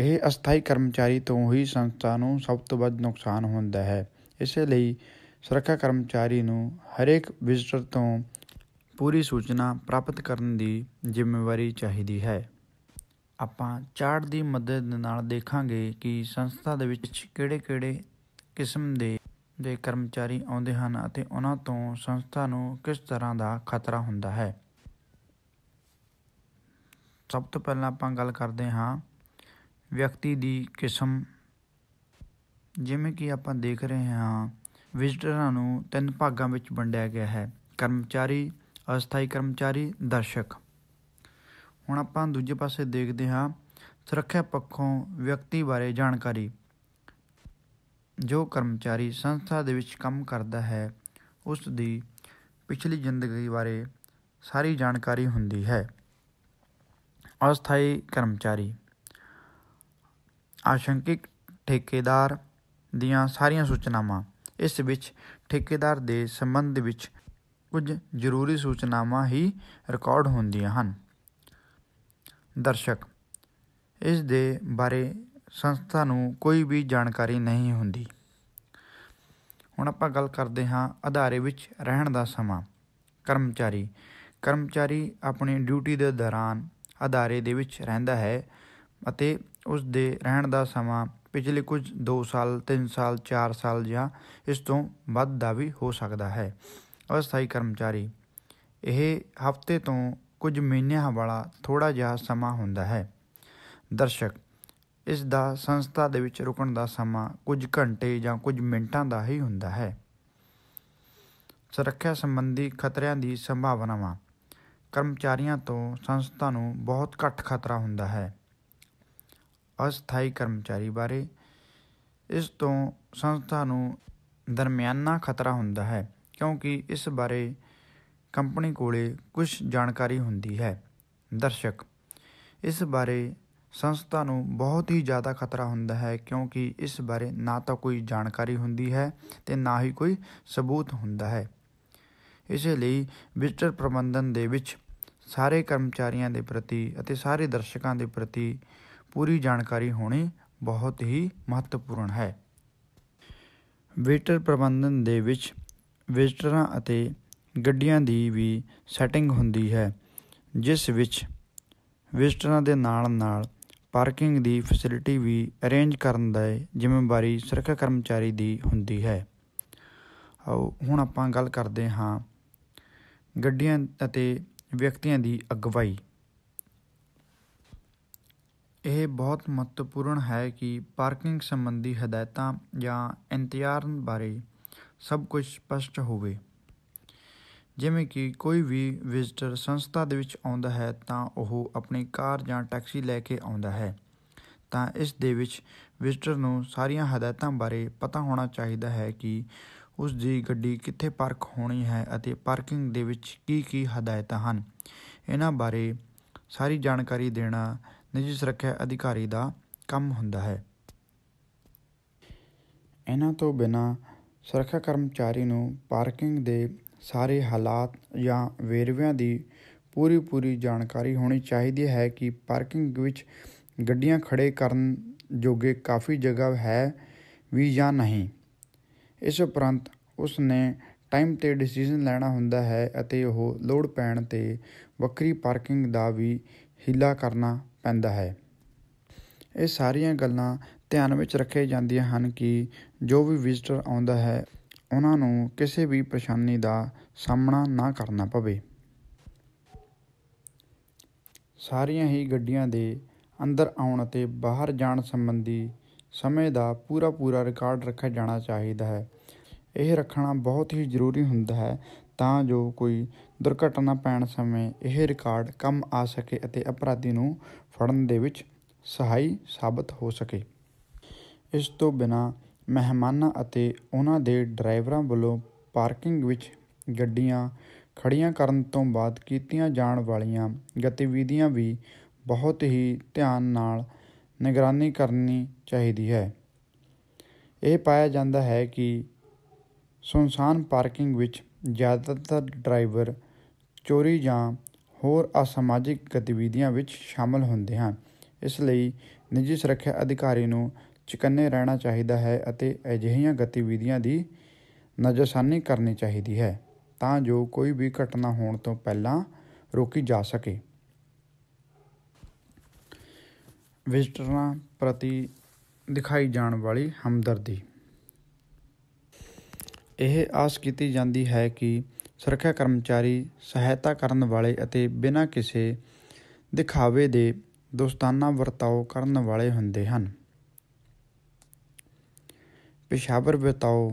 ਇਹ ਅਸਥਾਈ ਕਰਮਚਾਰੀ ਤੋਂ ਹੀ ਸੰਸਥਾ ਨੂੰ ਸਭ ਤੋਂ ਵੱਧ ਨੁਕਸਾਨ ਹੁੰਦਾ ਹੈ ਇਸੇ ਲਈ ਸੁਰੱਖਿਆ ਕਰਮਚਾਰੀ ਨੂੰ ਹਰੇਕ ਵਿਜ਼ਟਰ ਤੋਂ ਪੂਰੀ ਸੂਚਨਾ ਪ੍ਰਾਪਤ ਕਰਨ ਦੀ ਜ਼ਿੰਮੇਵਾਰੀ ਚਾਹੀਦੀ ਹੈ ਆਪਾਂ ਚਾਰਟ ਦੀ ਮਦਦ ਨਾਲ ਦੇਖਾਂਗੇ ਕਿ ਸੰਸਥਾ ਦੇ ਵਿੱਚ ਕਿਹੜੇ-ਕਿਹੜੇ ਕਿਸਮ ਦੇ ਦੇ ਕਰਮਚਾਰੀ ਆਉਂਦੇ ਹਨ ਅਤੇ ਉਹਨਾਂ ਤੋਂ ਸੰਸਥਾ ਨੂੰ ਕਿਸ ਤਰ੍ਹਾਂ ਦਾ ਖਤਰਾ ਹੁੰਦਾ ਹੈ ਸਭ ਤੋਂ ਪਹਿਲਾਂ ਆਪਾਂ ਗੱਲ ਕਰਦੇ ਹਾਂ ਵਿਅਕਤੀ ਦੀ ਕਿਸਮ ਜਿਵੇਂ ਕਿ ਆਪਾਂ ਦੇਖ ਰਹੇ ਹਾਂ ਵਿਜ਼ਟਰਾਂ ਨੂੰ ਤਿੰਨ ਭਾਗਾਂ ਵਿੱਚ ਵੰਡਿਆ ਗਿਆ ਹੈ ਕਰਮਚਾਰੀ ਅਸਥਾਈ ਕਰਮਚਾਰੀ ਦਰਸ਼ਕ ਹੁਣ ਆਪਾਂ ਦੂਜੇ ਪਾਸੇ ਦੇਖਦੇ ਹਾਂ ਸੁਰੱਖਿਆ ਪੱਖੋਂ ਵਿਅਕਤੀ ਬਾਰੇ ਜਾਣਕਾਰੀ ਜੋ ਕਰਮਚਾਰੀ ਸੰਸਥਾ ਦੇ ਵਿੱਚ ਕੰਮ ਕਰਦਾ ਹੈ ਉਸ ਦੀ ਪਿਛਲੀ ਜ਼ਿੰਦਗੀ ਬਾਰੇ ਸਾਰੀ ਜਾਣਕਾਰੀ ਹੁੰਦੀ ਹੈ ਅਸਥਾਈ ਕਰਮਚਾਰੀ ਆਸ਼ੰਕਿਕ ਠੇਕੇਦਾਰ ਦੀਆਂ ਸਾਰੀਆਂ ਸੂਚਨਾਵਾਂ ਇਸ ਵਿੱਚ ਠੇਕੇਦਾਰ ਦੇ ਸੰਬੰਧ ਵਿੱਚ ਕੁਝ ਜ਼ਰੂਰੀ ਸੂਚਨਾਵਾਂ ਹੀ ਰਿਕਾਰਡ ਹੁੰਦੀਆਂ ਹਨ ਦਰਸ਼ਕ ਇਸ ਦੇ ਬਾਰੇ ਸੰਸਥਾ ਨੂੰ ਕੋਈ ਵੀ ਜਾਣਕਾਰੀ ਨਹੀਂ ਹੁੰਦੀ ਹੁਣ ਆਪਾਂ ਗੱਲ ਕਰਦੇ ਹਾਂ ਆਧਾਰੇ ਵਿੱਚ ਰਹਿਣ ਦਾ ਸਮਾਂ ਕਰਮਚਾਰੀ ਕਰਮਚਾਰੀ ਆਪਣੀ ਡਿਊਟੀ ਦੇ ਦੌਰਾਨ ਆਧਾਰੇ ਦੇ ਵਿੱਚ ਰਹਿੰਦਾ ਹੈ ਅਤੇ ਉਸ ਦੇ ਰਹਿਣ ਦਾ ਸਮਾਂ ਪਿਛਲੇ ਕੁਝ 2 ਸਾਲ 3 ਸਾਲ 4 ਸਾਲ ਜਾਂ ਇਸ ਤੋਂ ਵੱਧ ਦਾ ਵੀ ਹੋ ਸਕਦਾ ਹੈ ਅਸਥਾਈ ਕਰਮਚਾਰੀ ਇਹ ਹਫ਼ਤੇ ਤੋਂ ਕੁਝ ਮਹੀਨਿਆਂ ਵਾਲਾ ਥੋੜਾ ਜਿਹਾ ਸਮਾਂ ਹੁੰਦਾ ਹੈ ਦਰਸ਼ਕ ਇਸ ਦਾ ਸੰਸਥਾ ਦੇ ਵਿੱਚ ਰੁਕਣ ਦਾ ਸਮਾਂ ਕੁਝ ਘੰਟੇ ਜਾਂ ਕੁਝ ਮਿੰਟਾਂ ਦਾ ਹੀ ਹੁੰਦਾ ਹੈ ਸੁਰੱਖਿਆ ਸੰਬੰਧੀ ਖਤਰਿਆਂ ਦੀ ਸੰਭਾਵਨਾਵਾਂ ਕਰਮਚਾਰੀਆਂ ਤੋਂ ਸੰਸਥਾ ਨੂੰ ਬਹੁਤ ਘੱਟ ਖਤਰਾ ਹੁੰਦਾ ਹੈ ਅਸਥਾਈ ਕਰਮਚਾਰੀ ਬਾਰੇ ਇਸ ਤੋਂ ਸੰਸਥਾ ਨੂੰ ਦਰਮਿਆਨਾ ਖਤਰਾ ਹੁੰਦਾ ਹੈ ਕਿਉਂਕਿ ਇਸ ਬਾਰੇ ਕੰਪਨੀ ਕੋਲੇ ਕੁਝ ਜਾਣਕਾਰੀ ਹੁੰਦੀ ਹੈ ਦਰਸ਼ਕ ਇਸ ਬਾਰੇ ਸੰਸਥਾ ਨੂੰ ਬਹੁਤ ਹੀ ਜ਼ਿਆਦਾ ਖਤਰਾ ਹੁੰਦਾ ਹੈ ਕਿਉਂਕਿ ਇਸ ਬਾਰੇ ਨਾ ਤਾਂ ਕੋਈ ਜਾਣਕਾਰੀ ਹੁੰਦੀ ਹੈ ਤੇ ਨਾ ਹੀ ਕੋਈ ਸਬੂਤ ਹੁੰਦਾ ਹੈ ਇਸ ਲਈ ਵਿਜ਼ਟਰ ਪ੍ਰਬੰਧਨ ਦੇ ਵਿੱਚ ਸਾਰੇ ਕਰਮਚਾਰੀਆਂ ਦੇ ਪ੍ਰਤੀ ਅਤੇ ਸਾਰੇ ਦਰਸ਼ਕਾਂ ਦੇ ਪ੍ਰਤੀ ਪੂਰੀ ਜਾਣਕਾਰੀ ਹੋਣੀ ਬਹੁਤ ਹੀ ਮਹੱਤਵਪੂਰਨ ਹੈ ਵੇਟਰ ਪ੍ਰਬੰਧਨ ਦੇ ਵਿੱਚ ਵਿਜ਼ਟਰਾਂ ਅਤੇ ਗੱਡੀਆਂ ਦੀ ਵੀ ਸੈਟਿੰਗ ਹੁੰਦੀ ਹੈ ਜਿਸ ਵਿੱਚ ਵਿਜ਼ਟਰਾਂ ਦੇ ਨਾਲ-ਨਾਲ ਪਾਰਕਿੰਗ ਦੀ ਫੈਸਿਲਿਟੀ ਵੀ ਅਰੇਂਜ ਕਰਨ ਦਾ ਜ਼ਿੰਮੇਵਾਰੀ ਸੁਰੱਖਿਆ ਕਰਮਚਾਰੀ ਦੀ ਹੁੰਦੀ ਹੈ ਆਓ ਹੁਣ ਆਪਾਂ ਗੱਲ ਕਰਦੇ ਹਾਂ ਗੱਡੀਆਂ ਅਤੇ ਵਿਅਕਤੀਆਂ ਦੀ ਅਗਵਾਈ ਇਹ ਬਹੁਤ ਮਹੱਤਵਪੂਰਨ ਹੈ ਕਿ ਪਾਰਕਿੰਗ ਸੰਬੰਧੀ ਹਦਾਇਤਾਂ ਜਾਂ ਇੰਤਜ਼ਾਰ ਬਾਰੇ ਸਭ ਕੁਝ ਸਪਸ਼ਟ ਹੋਵੇ ਜਿਵੇਂ ਕਿ ਕੋਈ ਵੀ ਵਿਜ਼ਟਰ ਸੰਸਥਾ ਦੇ ਵਿੱਚ ਆਉਂਦਾ ਹੈ ਤਾਂ ਉਹ ਆਪਣੀ ਕਾਰ ਜਾਂ ਟੈਕਸੀ ਲੈ ਕੇ ਆਉਂਦਾ ਹੈ ਤਾਂ ਇਸ ਦੇ ਵਿੱਚ ਵਿਜ਼ਟਰ ਨੂੰ ਸਾਰੀਆਂ ਹਦਾਇਤਾਂ ਬਾਰੇ ਪਤਾ ਹੋਣਾ ਚਾਹੀਦਾ ਹੈ ਕਿ ਉਸ ਦੀ ਗੱਡੀ ਕਿੱਥੇ ਪਾਰਕ ਹੋਣੀ ਹੈ ਅਤੇ ਪਾਰਕਿੰਗ ਦੇ ਵਿੱਚ ਕੀ ਕੀ ਹਦਾਇਤਾਂ ਹਨ ਇਹਨਾਂ ਬਾਰੇ ਸਾਰੀ ਜਾਣਕਾਰੀ ਦੇਣਾ ਨਿੱਜੀ ਸੁਰੱਖਿਆ ਅਧਿਕਾਰੀ ਦਾ ਕੰਮ ਹੁੰਦਾ ਹੈ ਇਹਨਾਂ ਤੋਂ ਬਿਨਾ ਸੁਰੱਖਿਆ ਕਰਮਚਾਰੀ ਨੂੰ ਪਾਰਕਿੰਗ ਦੇ ਸਾਰੇ ਹਾਲਾਤ ਜਾਂ ਵੇਰਵਿਆਂ ਦੀ ਪੂਰੀ ਪੂਰੀ ਜਾਣਕਾਰੀ ਹੋਣੀ ਚਾਹੀਦੀ ਹੈ ਕਿ ਪਾਰਕਿੰਗ ਵਿੱਚ ਗੱਡੀਆਂ ਖੜੇ ਕਰਨ ਜੋਗੇ ਕਾਫੀ ਜਗ੍ਹਾ ਹੈ ਵੀ ਜਾਂ ਨਹੀਂ ਇਸ ਉਪਰੰਤ ਉਸ ਨੇ ਟਾਈਮ ਤੇ ਡਿਸੀਜਨ ਲੈਣਾ ਹੁੰਦਾ ਹੈ ਅਤੇ ਉਹ ਲੋਡ ਪੈਣ ਤੇ ਵੱਖਰੀ ਪਾਰਕਿੰਗ ਦਾ ਵੀ ਹਿੱਲਾ ਕਰਨਾ ਪੈਂਦਾ ਹੈ ਇਹ ਸਾਰੀਆਂ ਗੱਲਾਂ ਧਿਆਨ ਵਿੱਚ ਰੱਖੇ ਜਾਂਦੀਆਂ ਹਨ ਕਿ ਜੋ ਵੀ ਵਿਜ਼ਟਰ ਆਉਂਦਾ ਹੈ ਉਹਨਾਂ ਨੂੰ ਕਿਸੇ ਵੀ ਪਰੇਸ਼ਾਨੀ ਦਾ ਸਾਹਮਣਾ ਨਾ ਕਰਨਾ ਪਵੇ ਸਾਰੀਆਂ ਹੀ ਗੱਡੀਆਂ ਦੇ ਅੰਦਰ ਆਉਣ ਅਤੇ ਬਾਹਰ ਜਾਣ ਸੰਬੰਧੀ ਸਮੇਂ ਦਾ ਪੂਰਾ ਪੂਰਾ ਰਿਕਾਰਡ ਰੱਖਿਆ ਜਾਣਾ ਚਾਹੀਦਾ ਹੈ ਇਹ ਰੱਖਣਾ ਬਹੁਤ ਹੀ ਜ਼ਰੂਰੀ ਹੁੰਦਾ ਹੈ ਤਾਂ ਜੋ ਕੋਈ ਦੁਰਘਟਨਾ ਪੈਣ ਸਮੇਂ ਇਹ ਰਿਕਾਰਡ ਕੰਮ ਆ ਸਕੇ ਅਤੇ ਅਪਰਾਧੀ ਨੂੰ ਫੜਨ ਦੇ ਵਿੱਚ ਸਹਾਈ ਸਾਬਤ ਹੋ ਸਕੇ ਇਸ ਤੋਂ ਬਿਨਾ ਮਹਿਮਾਨਾਂ ਅਤੇ ਉਹਨਾਂ ਦੇ ਡਰਾਈਵਰਾਂ ਵੱਲੋਂ ਪਾਰਕਿੰਗ ਵਿੱਚ ਗੱਡੀਆਂ ਖੜੀਆਂ ਕਰਨ ਤੋਂ ਬਾਅਦ ਕੀਤੀਆਂ ਜਾਣ ਵਾਲੀਆਂ ਗਤੀਵਿਧੀਆਂ ਵੀ ਬਹੁਤ ਹੀ ਧਿਆਨ ਨਾਲ ਨਿਗਰਾਨੀ ਕਰਨੀ ਚਾਹੀਦੀ ਹੈ ਇਹ ਪਾਇਆ ਜਾਂਦਾ ਹੈ ਕਿ ਸੁਨਸਾਨ ਪਾਰਕਿੰਗ ਵਿੱਚ ਜ਼ਿਆਦਾਤਰ ਡਰਾਈਵਰ ਚੋਰੀ ਜਾਂ ਹੋਰ ਅਸਮਾਜਿਕ ਗਤੀਵਿਧੀਆਂ ਵਿੱਚ ਸ਼ਾਮਲ ਹੁੰਦੇ ਹਨ ਇਸ ਲਈ ਨਿੱਜੀ ਸੁਰੱਖਿਆ ਅਧਿਕਾਰੀ ਨੂੰ ਚਿਕੰਨੇ ਰਹਿਣਾ ਚਾਹੀਦਾ ਹੈ ਅਤੇ ਅਜਿਹੀਆਂ ਗਤੀਵਿਧੀਆਂ ਦੀ ਨਜ਼ਰਸਾਨੀ ਕਰਨੀ ਚਾਹੀਦੀ ਹੈ ਤਾਂ ਜੋ ਕੋਈ ਵੀ ਘਟਨਾ ਹੋਣ ਤੋਂ ਪਹਿਲਾਂ ਰੋਕੀ ਜਾ ਸਕੇ ਵਿਜ਼ਟਰਾਂ ਪ੍ਰਤੀ ਦਿਖਾਈ ਜਾਣ ਵਾਲੀ ਹਮਦਰਦੀ ਇਹ ਆਸ ਕੀਤੀ ਜਾਂਦੀ ਹੈ ਕਿ ਸੁਰੱਖਿਆ ਕਰਮਚਾਰੀ ਸਹਾਇਤਾ ਕਰਨ ਵਾਲੇ ਅਤੇ ਬਿਨਾਂ ਕਿਸੇ ਦਿਖਾਵੇ ਦੇ ਦੋਸਤਾਨਾ ਵਰਤਾਓ ਕਰਨ ਵਾਲੇ ਹੁੰਦੇ ਹਨ ਪੇਸ਼ਾਵਰ ਵਰਤਾਓ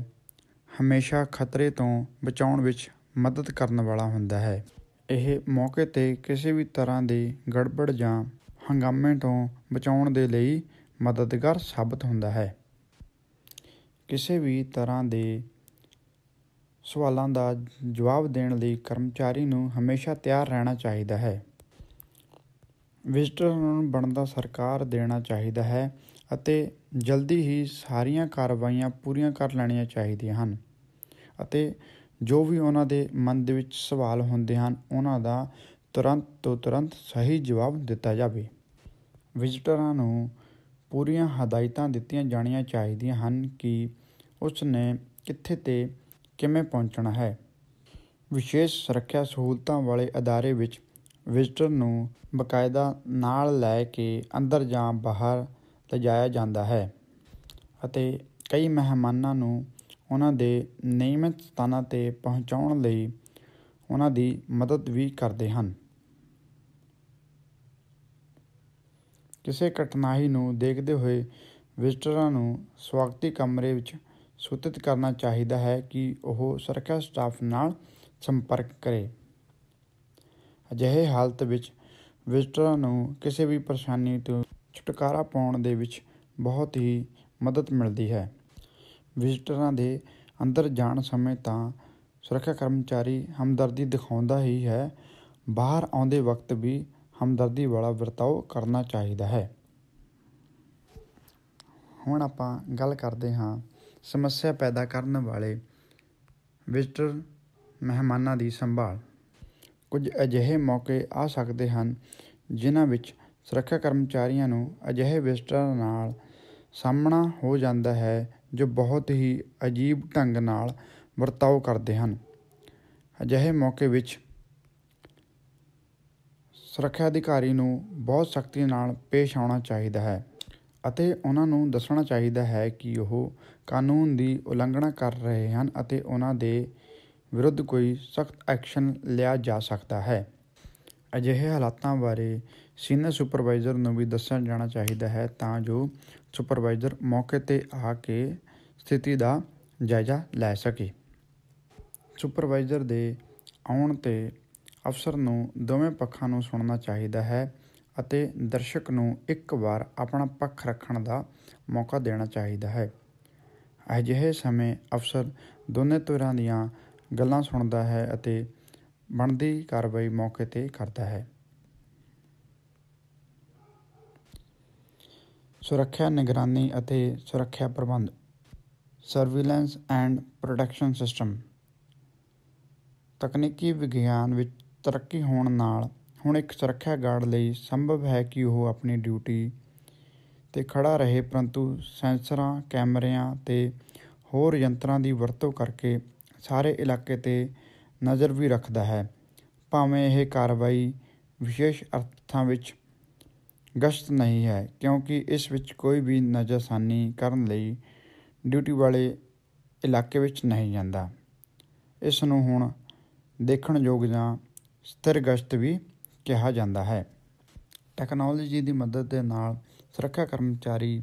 ਹਮੇਸ਼ਾ ਖਤਰੇ ਤੋਂ ਬਚਾਉਣ ਵਿੱਚ ਮਦਦ ਕਰਨ ਵਾਲਾ ਹੁੰਦਾ ਹੈ ਇਹ ਮੌਕੇ ਤੇ ਕਿਸੇ ਵੀ ਤਰ੍ਹਾਂ ਦੀ ਗੜਬੜ ਜਾਂ ਹੰਗਾਮੇ ਤੋਂ ਬਚਾਉਣ ਦੇ ਲਈ ਮਦਦਗਾਰ ਸਾਬਤ ਹੁੰਦਾ ਹੈ ਕਿਸੇ ਵੀ ਤਰ੍ਹਾਂ ਦੇ ਸਵਾਲਾਂ ਦਾ ਜਵਾਬ ਦੇਣ ਲਈ ਕਰਮਚਾਰੀ ਨੂੰ ਹਮੇਸ਼ਾ ਤਿਆਰ ਰਹਿਣਾ ਚਾਹੀਦਾ ਹੈ ਵਿਜ਼ਟਰ ਨੂੰ ਬਣਦਾ ਸਰਕਾਰ ਦੇਣਾ ਚਾਹੀਦਾ ਹੈ ਅਤੇ ਜਲਦੀ ਹੀ ਸਾਰੀਆਂ ਕਾਰਵਾਈਆਂ ਪੂਰੀਆਂ ਕਰ ਲੈਣੀਆਂ ਚਾਹੀਦੀਆਂ ਹਨ ਅਤੇ ਜੋ ਵੀ ਉਹਨਾਂ ਦੇ ਮਨ ਦੇ ਵਿੱਚ ਸਵਾਲ ਹੁੰਦੇ ਹਨ ਉਹਨਾਂ ਦਾ ਤੁਰੰਤ ਤੋਂ ਤੁਰੰਤ ਸਹੀ ਜਵਾਬ ਦਿੱਤਾ ਜਾਵੇ ਵਿਜ਼ਟਰਾਂ ਨੂੰ ਪੂਰੀਆਂ ਹਦਾਇਤਾਂ ਦਿੱਤੀਆਂ ਜਾਣੀਆਂ ਚਾਹੀਦੀਆਂ ਹਨ ਕਿ ਉਸ ਨੇ ਕਿੱਥੇ ਤੇ ਕਿਵੇਂ ਪਹੁੰਚਣਾ ਹੈ ਵਿਸ਼ੇਸ਼ ਸੁਰੱਖਿਆ ਸਹੂਲਤਾਂ ਵਾਲੇ ਅਦਾਰੇ ਵਿੱਚ ਵਿਜ਼ਟਰ ਨੂੰ ਬਕਾਇਦਾ ਨਾਲ ਲੈ ਕੇ ਅੰਦਰ ਜਾਂ ਬਾਹਰ ਲਿਜਾਇਆ ਜਾਂਦਾ ਹੈ ਅਤੇ ਕਈ ਮਹਿਮਾਨਾਂ ਨੂੰ ਉਹਨਾਂ ਦੇ ਨਿਯਮਿਤ ਸਥਾਨਾਂ ਤੇ ਪਹੁੰਚਾਉਣ ਲਈ ਉਹਨਾਂ ਦੀ ਮਦਦ ਵੀ ਕਰਦੇ ਹਨ ਕਿਸੇ ਕਠਿਨਾਈ ਨੂੰ ਦੇਖਦੇ ਹੋਏ ਵਿਜ਼ਟਰਾਂ ਨੂੰ ਸਵਾਗਤੀ ਕਮਰੇ ਵਿੱਚ ਸੂਚਿਤ ਕਰਨਾ ਚਾਹੀਦਾ ਹੈ ਕਿ ਉਹ ਸੁਰੱਖਿਆ ਸਟਾਫ ਨਾਲ ਸੰਪਰਕ ਕਰੇ ਅਜਿਹੇ ਹਾਲਤ ਵਿੱਚ ਵਿਜ਼ਟਰਾਂ ਨੂੰ ਕਿਸੇ ਵੀ ਪਰੇਸ਼ਾਨੀ ਤੋਂ ਛੁਟਕਾਰਾ ਪਾਉਣ ਦੇ ਵਿੱਚ ਬਹੁਤ ਹੀ ਮਦਦ ਮਿਲਦੀ ਹੈ ਵਿਜ਼ਟਰਾਂ ਦੇ ਅੰਦਰ ਜਾਣ ਸਮੇਂ ਤਾਂ ਸੁਰੱਖਿਆ ਕਰਮਚਾਰੀ ਹਮਦਰਦੀ ਦਿਖਾਉਂਦਾ ਹੀ ਹੈ ਬਾਹਰ ਆਉਂਦੇ ਵਕਤ ਵੀ ਹਮਦਰਦੀ ਵਾਲਾ ਵਰਤਾਓ ਕਰਨਾ ਚਾਹੀਦਾ ਹੈ ਹੁਣ ਆਪਾਂ ਗੱਲ ਕਰਦੇ ਹਾਂ ਸਮੱਸਿਆ ਪੈਦਾ ਕਰਨ ਵਾਲੇ ਵਿਜ਼ਟਰ ਮਹਿਮਾਨਾਂ ਦੀ ਸੰਭਾਲ ਕੁਝ ਅਜਿਹੇ ਮੌਕੇ ਆ ਸਕਦੇ ਹਨ ਜਿਨ੍ਹਾਂ ਵਿੱਚ ਸੁਰੱਖਿਆ ਕਰਮਚਾਰੀਆਂ ਨੂੰ ਅਜਿਹੇ ਵਿਜ਼ਟਰਾਂ ਨਾਲ ਸਾਹਮਣਾ ਹੋ ਜਾਂਦਾ ਹੈ ਜੋ ਬਹੁਤ ਹੀ ਅਜੀਬ ਢੰਗ ਨਾਲ ਵਰਤਾਓ ਕਰਦੇ ਹਨ ਅਜਿਹੇ ਮੌਕੇ ਵਿੱਚ ਸੁਰੱਖਿਆ ਅਧਿਕਾਰੀ ਨੂੰ ਬਹੁਤ ਸਖਤੀ ਨਾਲ ਪੇਸ਼ ਆਉਣਾ ਚਾਹੀਦਾ ਹੈ ਅਤੇ ਉਹਨਾਂ ਨੂੰ ਦੱਸਣਾ ਚਾਹੀਦਾ ਹੈ ਕਿ ਉਹ ਕਾਨੂੰਨ ਦੀ ਉਲੰਘਣਾ ਕਰ ਰਹੇ ਹਨ ਅਤੇ ਉਨ੍ਹਾਂ ਦੇ ਵਿਰੁੱਧ ਕੋਈ ਸਖਤ ਐਕਸ਼ਨ ਲਿਆ ਜਾ ਸਕਦਾ ਹੈ। ਅਜਿਹੇ ਹਾਲਾਤਾਂ ਬਾਰੇ ਸੀਨੀਅਰ ਸੁਪਰਵਾਈਜ਼ਰ ਨੂੰ ਵੀ ਦੱਸਿਆ ਜਾਣਾ ਚਾਹੀਦਾ ਹੈ ਤਾਂ ਜੋ ਸੁਪਰਵਾਈਜ਼ਰ ਮੌਕੇ 'ਤੇ ਆ ਕੇ ਸਥਿਤੀ ਦਾ ਜਾਇਜ਼ਾ ਲੈ ਸਕੇ। ਸੁਪਰਵਾਈਜ਼ਰ ਦੇ ਆਉਣ 'ਤੇ ਅਫਸਰ ਨੂੰ ਦੋਵੇਂ ਪੱਖਾਂ ਨੂੰ ਸੁਣਨਾ ਚਾਹੀਦਾ ਹੈ ਅਤੇ ਦਰਸ਼ਕ ਨੂੰ ਇੱਕ ਵਾਰ ਆਪਣਾ ਪੱਖ ਰੱਖਣ ਦਾ ਮੌਕਾ ਦੇਣਾ ਚਾਹੀਦਾ ਹੈ। ਅਜਿਹੇ ਸਮੇਂ ਅਫਸਰ ਦੋਨੇ ਤੁਰਾਂ ਦੀਆਂ ਗੱਲਾਂ ਸੁਣਦਾ ਹੈ ਅਤੇ ਬਣਦੀ ਕਾਰਵਾਈ ਮੌਕੇ ਤੇ ਕਰਦਾ ਹੈ ਸੁਰੱਖਿਆ ਨਿਗਰਾਨੀ ਅਤੇ ਸੁਰੱਖਿਆ ਪ੍ਰਬੰਧ ਸਰਵੀਲੈਂਸ ਐਂਡ ਪ੍ਰੋਟੈਕਸ਼ਨ ਸਿਸਟਮ ਤਕਨੀਕੀ ਵਿਗਿਆਨ ਵਿੱਚ ਤਰੱਕੀ ਹੋਣ ਨਾਲ ਹੁਣ ਇੱਕ ਸੁਰੱਖਿਆ ਗਾਰਡ ਲਈ ਸੰਭਵ ਹੈ ਕਿ ਉਹ ਆਪਣੀ ਡਿਊਟੀ ਤੇ ਖੜਾ ਰਹੇ ਪਰੰਤੂ ਸੈਂਸਰਾਂ ਕੈਮਰਿਆਂ ਤੇ ਹੋਰ ਯੰਤਰਾਂ ਦੀ ਵਰਤੋਂ ਕਰਕੇ ਸਾਰੇ ਇਲਾਕੇ ਤੇ ਨਜ਼ਰ ਵੀ ਰੱਖਦਾ ਹੈ ਭਾਵੇਂ ਇਹ ਕਾਰਵਾਈ ਵਿਸ਼ੇਸ਼ ਅਰਥਾਂ ਵਿੱਚ ਗਸ਼ਤ ਨਹੀਂ ਹੈ ਕਿਉਂਕਿ ਇਸ ਵਿੱਚ ਕੋਈ ਵੀ ਨਜ਼ਰਸਾਨੀ ਕਰਨ ਲਈ ਡਿਊਟੀ ਵਾਲੇ ਇਲਾਕੇ ਵਿੱਚ ਨਹੀਂ ਜਾਂਦਾ ਇਸ ਨੂੰ ਹੁਣ ਦੇਖਣਯੋਗ ਜਾਂ ਸਥਿਰ ਗਸ਼ਤ ਵੀ ਕਿਹਾ ਜਾਂਦਾ ਹੈ ਟੈਕਨੋਲੋਜੀ ਦੀ ਮਦਦ ਦੇ ਨਾਲ ਸੁਰੱਖਿਆ ਕਰਮਚਾਰੀ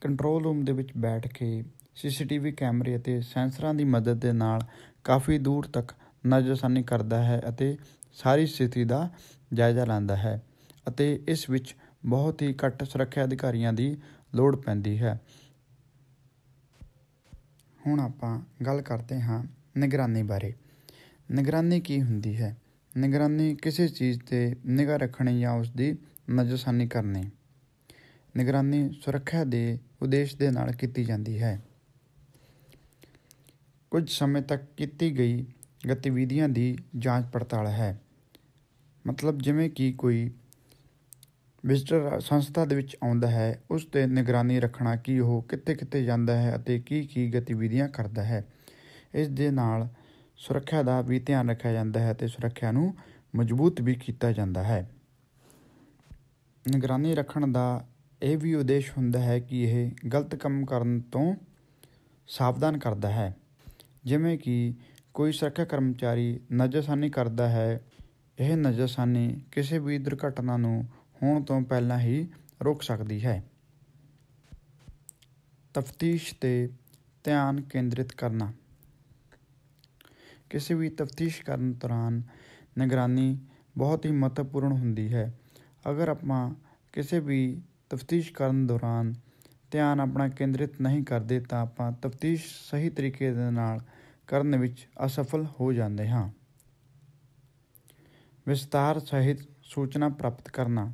ਕੰਟਰੋਲ ਰੂਮ ਦੇ ਵਿੱਚ ਬੈਠ ਕੇ ਸੀਸੀਟੀਵੀ ਕੈਮਰੇ ਅਤੇ ਸੈਂਸਰਾਂ ਦੀ ਮਦਦ ਦੇ ਨਾਲ ਕਾਫੀ ਦੂਰ ਤੱਕ ਨਜ਼ਰਸਾਨੀ ਕਰਦਾ ਹੈ ਅਤੇ ਸਾਰੀ ਸਥਿਤੀ ਦਾ ਜਾਇਜ਼ਾ ਲੈਂਦਾ ਹੈ ਅਤੇ ਇਸ ਵਿੱਚ ਬਹੁਤ ਹੀ ਘੱਟ ਸੁਰੱਖਿਆ ਅਧਿਕਾਰੀਆਂ ਦੀ ਲੋੜ ਪੈਂਦੀ ਹੈ ਹੁਣ ਆਪਾਂ ਗੱਲ ਕਰਦੇ ਹਾਂ ਨਿਗਰਾਨੀ ਬਾਰੇ ਨਿਗਰਾਨੀ ਕੀ ਹੁੰਦੀ ਹੈ ਨਿਗਰਾਨੀ ਕਿਸੇ ਚੀਜ਼ ਤੇ ਨਿਗਾਹ ਰੱਖਣੀ ਜਾਂ ਉਸ ਦੀ ਨਜ਼ਰਸਾਨੀ ਕਰਨੀ ਨਿਗਰਾਨੀ ਸੁਰੱਖਿਆ ਦੇ ਉਦੇਸ਼ ਦੇ ਨਾਲ ਕੀਤੀ ਜਾਂਦੀ ਹੈ ਕੁਝ ਸਮੇਂ ਤੱਕ ਕੀਤੀ ਗਈ ਗਤੀਵਿਧੀਆਂ ਦੀ ਜਾਂਚ ਪੜਤਾਲ ਹੈ ਮਤਲਬ ਜਿਵੇਂ ਕਿ ਕੋਈ ਵਿਜ਼ਟਰ ਸੰਸਥਾ ਦੇ ਵਿੱਚ ਆਉਂਦਾ ਹੈ ਉਸ ਤੇ ਨਿਗਰਾਨੀ ਰੱਖਣਾ ਕਿ ਉਹ ਕਿੱਥੇ-ਕਿੱਥੇ ਜਾਂਦਾ ਹੈ ਅਤੇ ਕੀ-ਕੀ ਗਤੀਵਿਧੀਆਂ ਕਰਦਾ ਹੈ ਇਸ ਦੇ ਨਾਲ ਸੁਰੱਖਿਆ ਦਾ ਵੀ ਧਿਆਨ ਰੱਖਿਆ ਜਾਂਦਾ ਹੈ ਤੇ ਸੁਰੱਖਿਆ ਨੂੰ ਮਜ਼ਬੂਤ ਵੀ ਕੀਤਾ ਜਾਂਦਾ ਹੈ ਨਿਗਰਾਨੀ ਰੱਖਣ ਦਾ ਇਹ ਵੀ ਉਦੇਸ਼ ਹੁੰਦਾ ਹੈ ਕਿ ਇਹ ਗਲਤ ਕੰਮ ਕਰਨ ਤੋਂ ਸਾਵਧਾਨ ਕਰਦਾ ਹੈ ਜਿਵੇਂ ਕਿ ਕੋਈ ਸੁਰੱਖਿਆ ਕਰਮਚਾਰੀ ਨਜ਼ਰਸਾਨੀ ਕਰਦਾ ਹੈ ਇਹ ਨਜ਼ਰਸਾਨੀ ਕਿਸੇ ਵੀ ਦੁਰਘਟਨਾ ਨੂੰ ਹੋਣ ਤੋਂ ਪਹਿਲਾਂ ਹੀ ਰੋਕ ਸਕਦੀ ਹੈ ਤਫਤੀਸ਼ ਤੇ ਧਿਆਨ ਕੇਂਦਰਿਤ ਕਰਨਾ ਕਿਸੇ ਵੀ ਤਫਤੀਸ਼ ਕਰਨ ਦੌਰਾਨ ਨਿਗਰਾਨੀ ਬਹੁਤ ਹੀ ਮਹੱਤਵਪੂਰਨ ਹੁੰਦੀ ਹੈ ਅਗਰ ਆਪਾਂ ਕਿਸੇ ਵੀ ਤਫਤੀਸ਼ ਕਰਨ ਦੌਰਾਨ ਧਿਆਨ ਆਪਣਾ ਕੇਂਦਰਿਤ ਨਹੀਂ ਕਰਦੇ ਤਾਂ ਆਪਾਂ ਤਫਤੀਸ਼ ਸਹੀ ਤਰੀਕੇ ਦੇ ਨਾਲ ਕਰਨ ਵਿੱਚ ਅਸਫਲ ਹੋ ਜਾਂਦੇ ਹਾਂ ਵਿਸਤਾਰ ਸਹਿਤ ਸੂਚਨਾ ਪ੍ਰਾਪਤ ਕਰਨਾ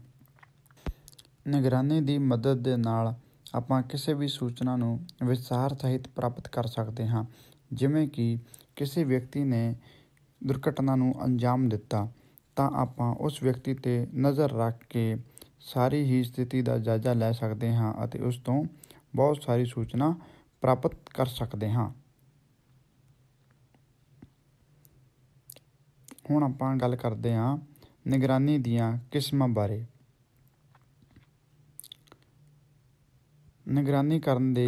ਨਿਗਰਾਨੀ ਦੀ ਮਦਦ ਦੇ ਨਾਲ ਆਪਾਂ ਕਿਸੇ ਵੀ ਸੂਚਨਾ ਨੂੰ ਵਿਸਾਰ ਸਹਿਤ ਪ੍ਰਾਪਤ ਕਰ ਸਕਦੇ ਹਾਂ ਜਿਵੇਂ ਕਿ ਕਿਸੇ ਵਿਅਕਤੀ ਨੇ ਦੁਰਘਟਨਾ ਨੂੰ ਅੰਜਾਮ ਦਿੱਤਾ ਤਾਂ ਆਪਾਂ ਉਸ ਵਿਅਕਤੀ ਤੇ ਨਜ਼ਰ ਰੱਖ ਕੇ ਸਾਰੀ ਹੀ ਸਥਿਤੀ ਦਾ ਜਾਇਜ਼ਾ ਲੈ ਸਕਦੇ ਹਾਂ ਅਤੇ ਉਸ ਤੋਂ ਬਹੁਤ ਸਾਰੀ ਸੂਚਨਾ ਪ੍ਰਾਪਤ ਕਰ ਸਕਦੇ ਹਾਂ ਹੁਣ ਆਪਾਂ ਗੱਲ ਕਰਦੇ ਹਾਂ ਨਿਗਰਾਨੀ ਦੀਆਂ ਕਿਸਮਾਂ ਬਾਰੇ ਨਿਗਰਾਨੀ ਕਰਨ ਦੇ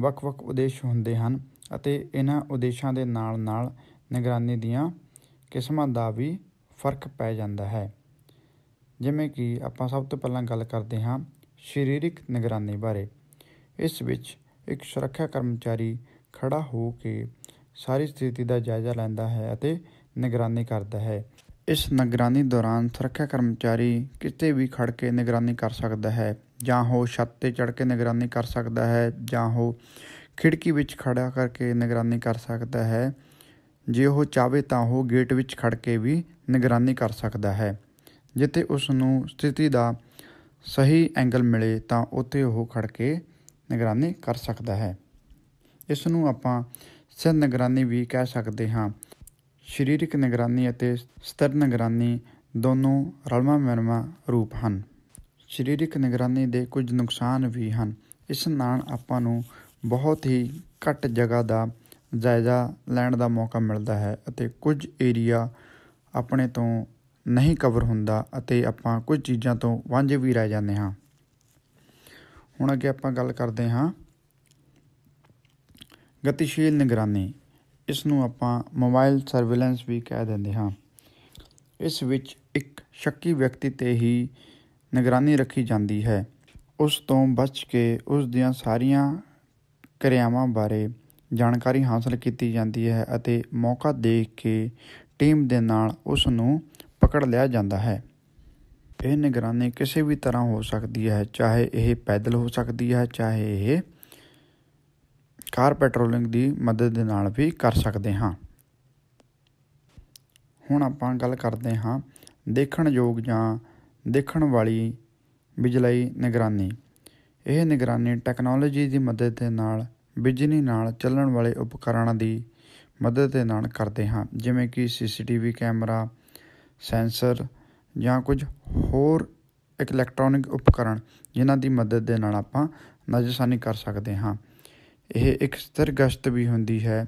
ਵੱਖ-ਵੱਖ ਉਦੇਸ਼ ਹੁੰਦੇ ਹਨ ਅਤੇ ਇਹਨਾਂ ਉਦੇਸ਼ਾਂ ਦੇ ਨਾਲ-ਨਾਲ ਨਿਗਰਾਨੀ ਦੀਆਂ ਕਿਸਮਾਂ ਦਾ ਵੀ ਫਰਕ ਪੈ ਜਾਂਦਾ ਹੈ ਜਿਵੇਂ ਕਿ ਆਪਾਂ ਸਭ ਤੋਂ ਪਹਿਲਾਂ ਗੱਲ ਕਰਦੇ ਹਾਂ ਸਰੀਰਕ ਨਿਗਰਾਨੀ ਬਾਰੇ ਇਸ ਵਿੱਚ ਇੱਕ ਸੁਰੱਖਿਆ ਕਰਮਚਾਰੀ ਖੜਾ ਹੋ ਕੇ ਸਾਰੀ ਸਥਿਤੀ ਦਾ ਜਾਇਜ਼ਾ ਲੈਂਦਾ ਹੈ ਅਤੇ ਨਿਗਰਾਨੀ ਕਰਦਾ ਹੈ ਇਸ ਨਿਗਰਾਨੀ ਦੌਰਾਨ ਸੁਰੱਖਿਆ ਕਰਮਚਾਰੀ ਕਿਤੇ ਵੀ ਖੜ ਕੇ ਨਿਗਰਾਨੀ ਕਰ ਸਕਦਾ ਹੈ ਜਾਂ ਉਹ ਛੱਤ ਤੇ ਚੜ ਕੇ ਨਿਗਰਾਨੀ ਕਰ ਸਕਦਾ ਹੈ ਜਾਂ ਉਹ ਖਿੜਕੀ ਵਿੱਚ ਖੜਾ ਕਰਕੇ ਨਿਗਰਾਨੀ ਕਰ ਸਕਦਾ ਹੈ ਜੇ ਉਹ ਚਾਵੇ ਤਾਂ ਉਹ ਗੇਟ ਵਿੱਚ ਖੜ ਕੇ ਵੀ ਨਿਗਰਾਨੀ ਕਰ ਸਕਦਾ ਹੈ ਜਿੱਥੇ ਉਸ ਨੂੰ ਸਥਿਤੀ ਦਾ ਸਹੀ ਐਂਗਲ ਮਿਲੇ ਤਾਂ ਉੱਥੇ ਉਹ ਖੜ ਕੇ ਨਿਗਰਾਨੀ ਕਰ ਸਕਦਾ ਹੈ ਇਸ ਨੂੰ ਆਪਾਂ ਸਿਰ ਨਿਗਰਾਨੀ ਵੀ ਕਹਿ ਸਕਦੇ ਹਾਂ ਸਰੀਰਕ ਨਿਗਰਾਨੀ ਅਤੇ ਸਤਰ ਨਿਗਰਾਨੀ ਦੋਨੋਂ ਰਲਵਾਂ ਮਿਲਵਾਂ ਰੂਪ ਹਨ ਸਰੀਰਕ ਨਿਗਰਾਨੀ ਦੇ ਕੁਝ ਨੁਕਸਾਨ ਵੀ ਹਨ ਇਸ ਨਾਲ ਆਪਾਂ ਨੂੰ ਬਹੁਤ ਹੀ ਘੱਟ ਜਗ੍ਹਾ ਦਾ ਜਾਇਜ਼ਾ ਲੈਣ ਦਾ ਮੌਕਾ ਮਿਲਦਾ ਹੈ ਅਤੇ ਕੁਝ ਏਰੀਆ ਆਪਣੇ ਤੋਂ ਨਹੀਂ ਕਵਰ ਹੁੰਦਾ ਅਤੇ ਆਪਾਂ ਕੁਝ ਚੀਜ਼ਾਂ ਤੋਂ ਵਾਂਝੇ ਵੀ ਰਹਿ ਜਾਂਦੇ ਹਾਂ ਹੁਣ ਅੱਗੇ ਆਪਾਂ ਗੱਲ ਕਰਦੇ ਹਾਂ ਗਤੀਸ਼ੀਲ ਨਿਗਰਾਨੀ ਇਸ ਨੂੰ ਆਪਾਂ ਮੋਬਾਈਲ ਸਰਵੇਲੈਂਸ ਵੀ ਕਹਿ ਦਿੰਦੇ ਹਾਂ ਇਸ ਵਿੱਚ ਇੱਕ ਸ਼ੱਕੀ ਵਿਅਕਤੀ ਤੇ ਹੀ ਨਿਗਰਾਨੀ ਰੱਖੀ ਜਾਂਦੀ ਹੈ ਉਸ ਤੋਂ ਬਚ ਕੇ ਉਸ ਦੀਆਂ ਸਾਰੀਆਂ ਕਿਰਿਆਵਾਂ ਬਾਰੇ ਜਾਣਕਾਰੀ ਹਾਸਲ ਕੀਤੀ ਜਾਂਦੀ ਹੈ ਅਤੇ ਮੌਕਾ ਦੇਖ ਕੇ ਟੀਮ ਦੇ ਨਾਲ ਉਸ ਨੂੰ ਪਕੜ ਲਿਆ ਜਾਂਦਾ ਹੈ ਇਹ ਨਿਗਰਾਨੀ ਕਿਸੇ ਵੀ ਤਰ੍ਹਾਂ ਹੋ ਸਕਦੀ ਹੈ ਚਾਹੇ ਇਹ ਪੈਦਲ ਹੋ ਸਕਦੀ ਹੈ ਚਾਹੇ ਇਹ ਕਾਰ ਪੈਟਰੋਲਿੰਗ ਦੀ ਮਦਦ ਦੇ ਨਾਲ ਵੀ ਕਰ ਸਕਦੇ ਹਾਂ ਹੁਣ ਆਪਾਂ ਗੱਲ ਕਰਦੇ ਹਾਂ ਦੇਖਣਯੋਗ ਜਾਂ ਦੇਖਣ ਵਾਲੀ ਬਿਜਲਈ ਨਿਗਰਾਨੀ ਇਹ ਨਿਗਰਾਨੀ ਟੈਕਨੋਲੋਜੀ ਦੀ ਮਦਦ ਦੇ ਨਾਲ ਬਿਜਲੀ ਨਾਲ ਚੱਲਣ ਵਾਲੇ ਉਪਕਰਣਾਂ ਦੀ ਮਦਦ ਦੇ ਨਾਲ ਕਰਦੇ ਹਾਂ ਜਿਵੇਂ ਕਿ ਸੀਸੀਟੀਵੀ ਕੈਮਰਾ ਸੈਂਸਰ ਜਾਂ ਕੁਝ ਹੋਰ ਇਲੈਕਟ੍ਰੋਨਿਕ ਉਪਕਰਣ ਜਿਨ੍ਹਾਂ ਦੀ ਮਦਦ ਦੇ ਨਾਲ ਆਪਾਂ ਨਜ਼ਰਸਾਨੀ ਕਰ ਸਕਦੇ ਹਾਂ ਇਹ ਇੱਕ ਸਥਿਰ ਗਸ਼ਤ ਵੀ ਹੁੰਦੀ ਹੈ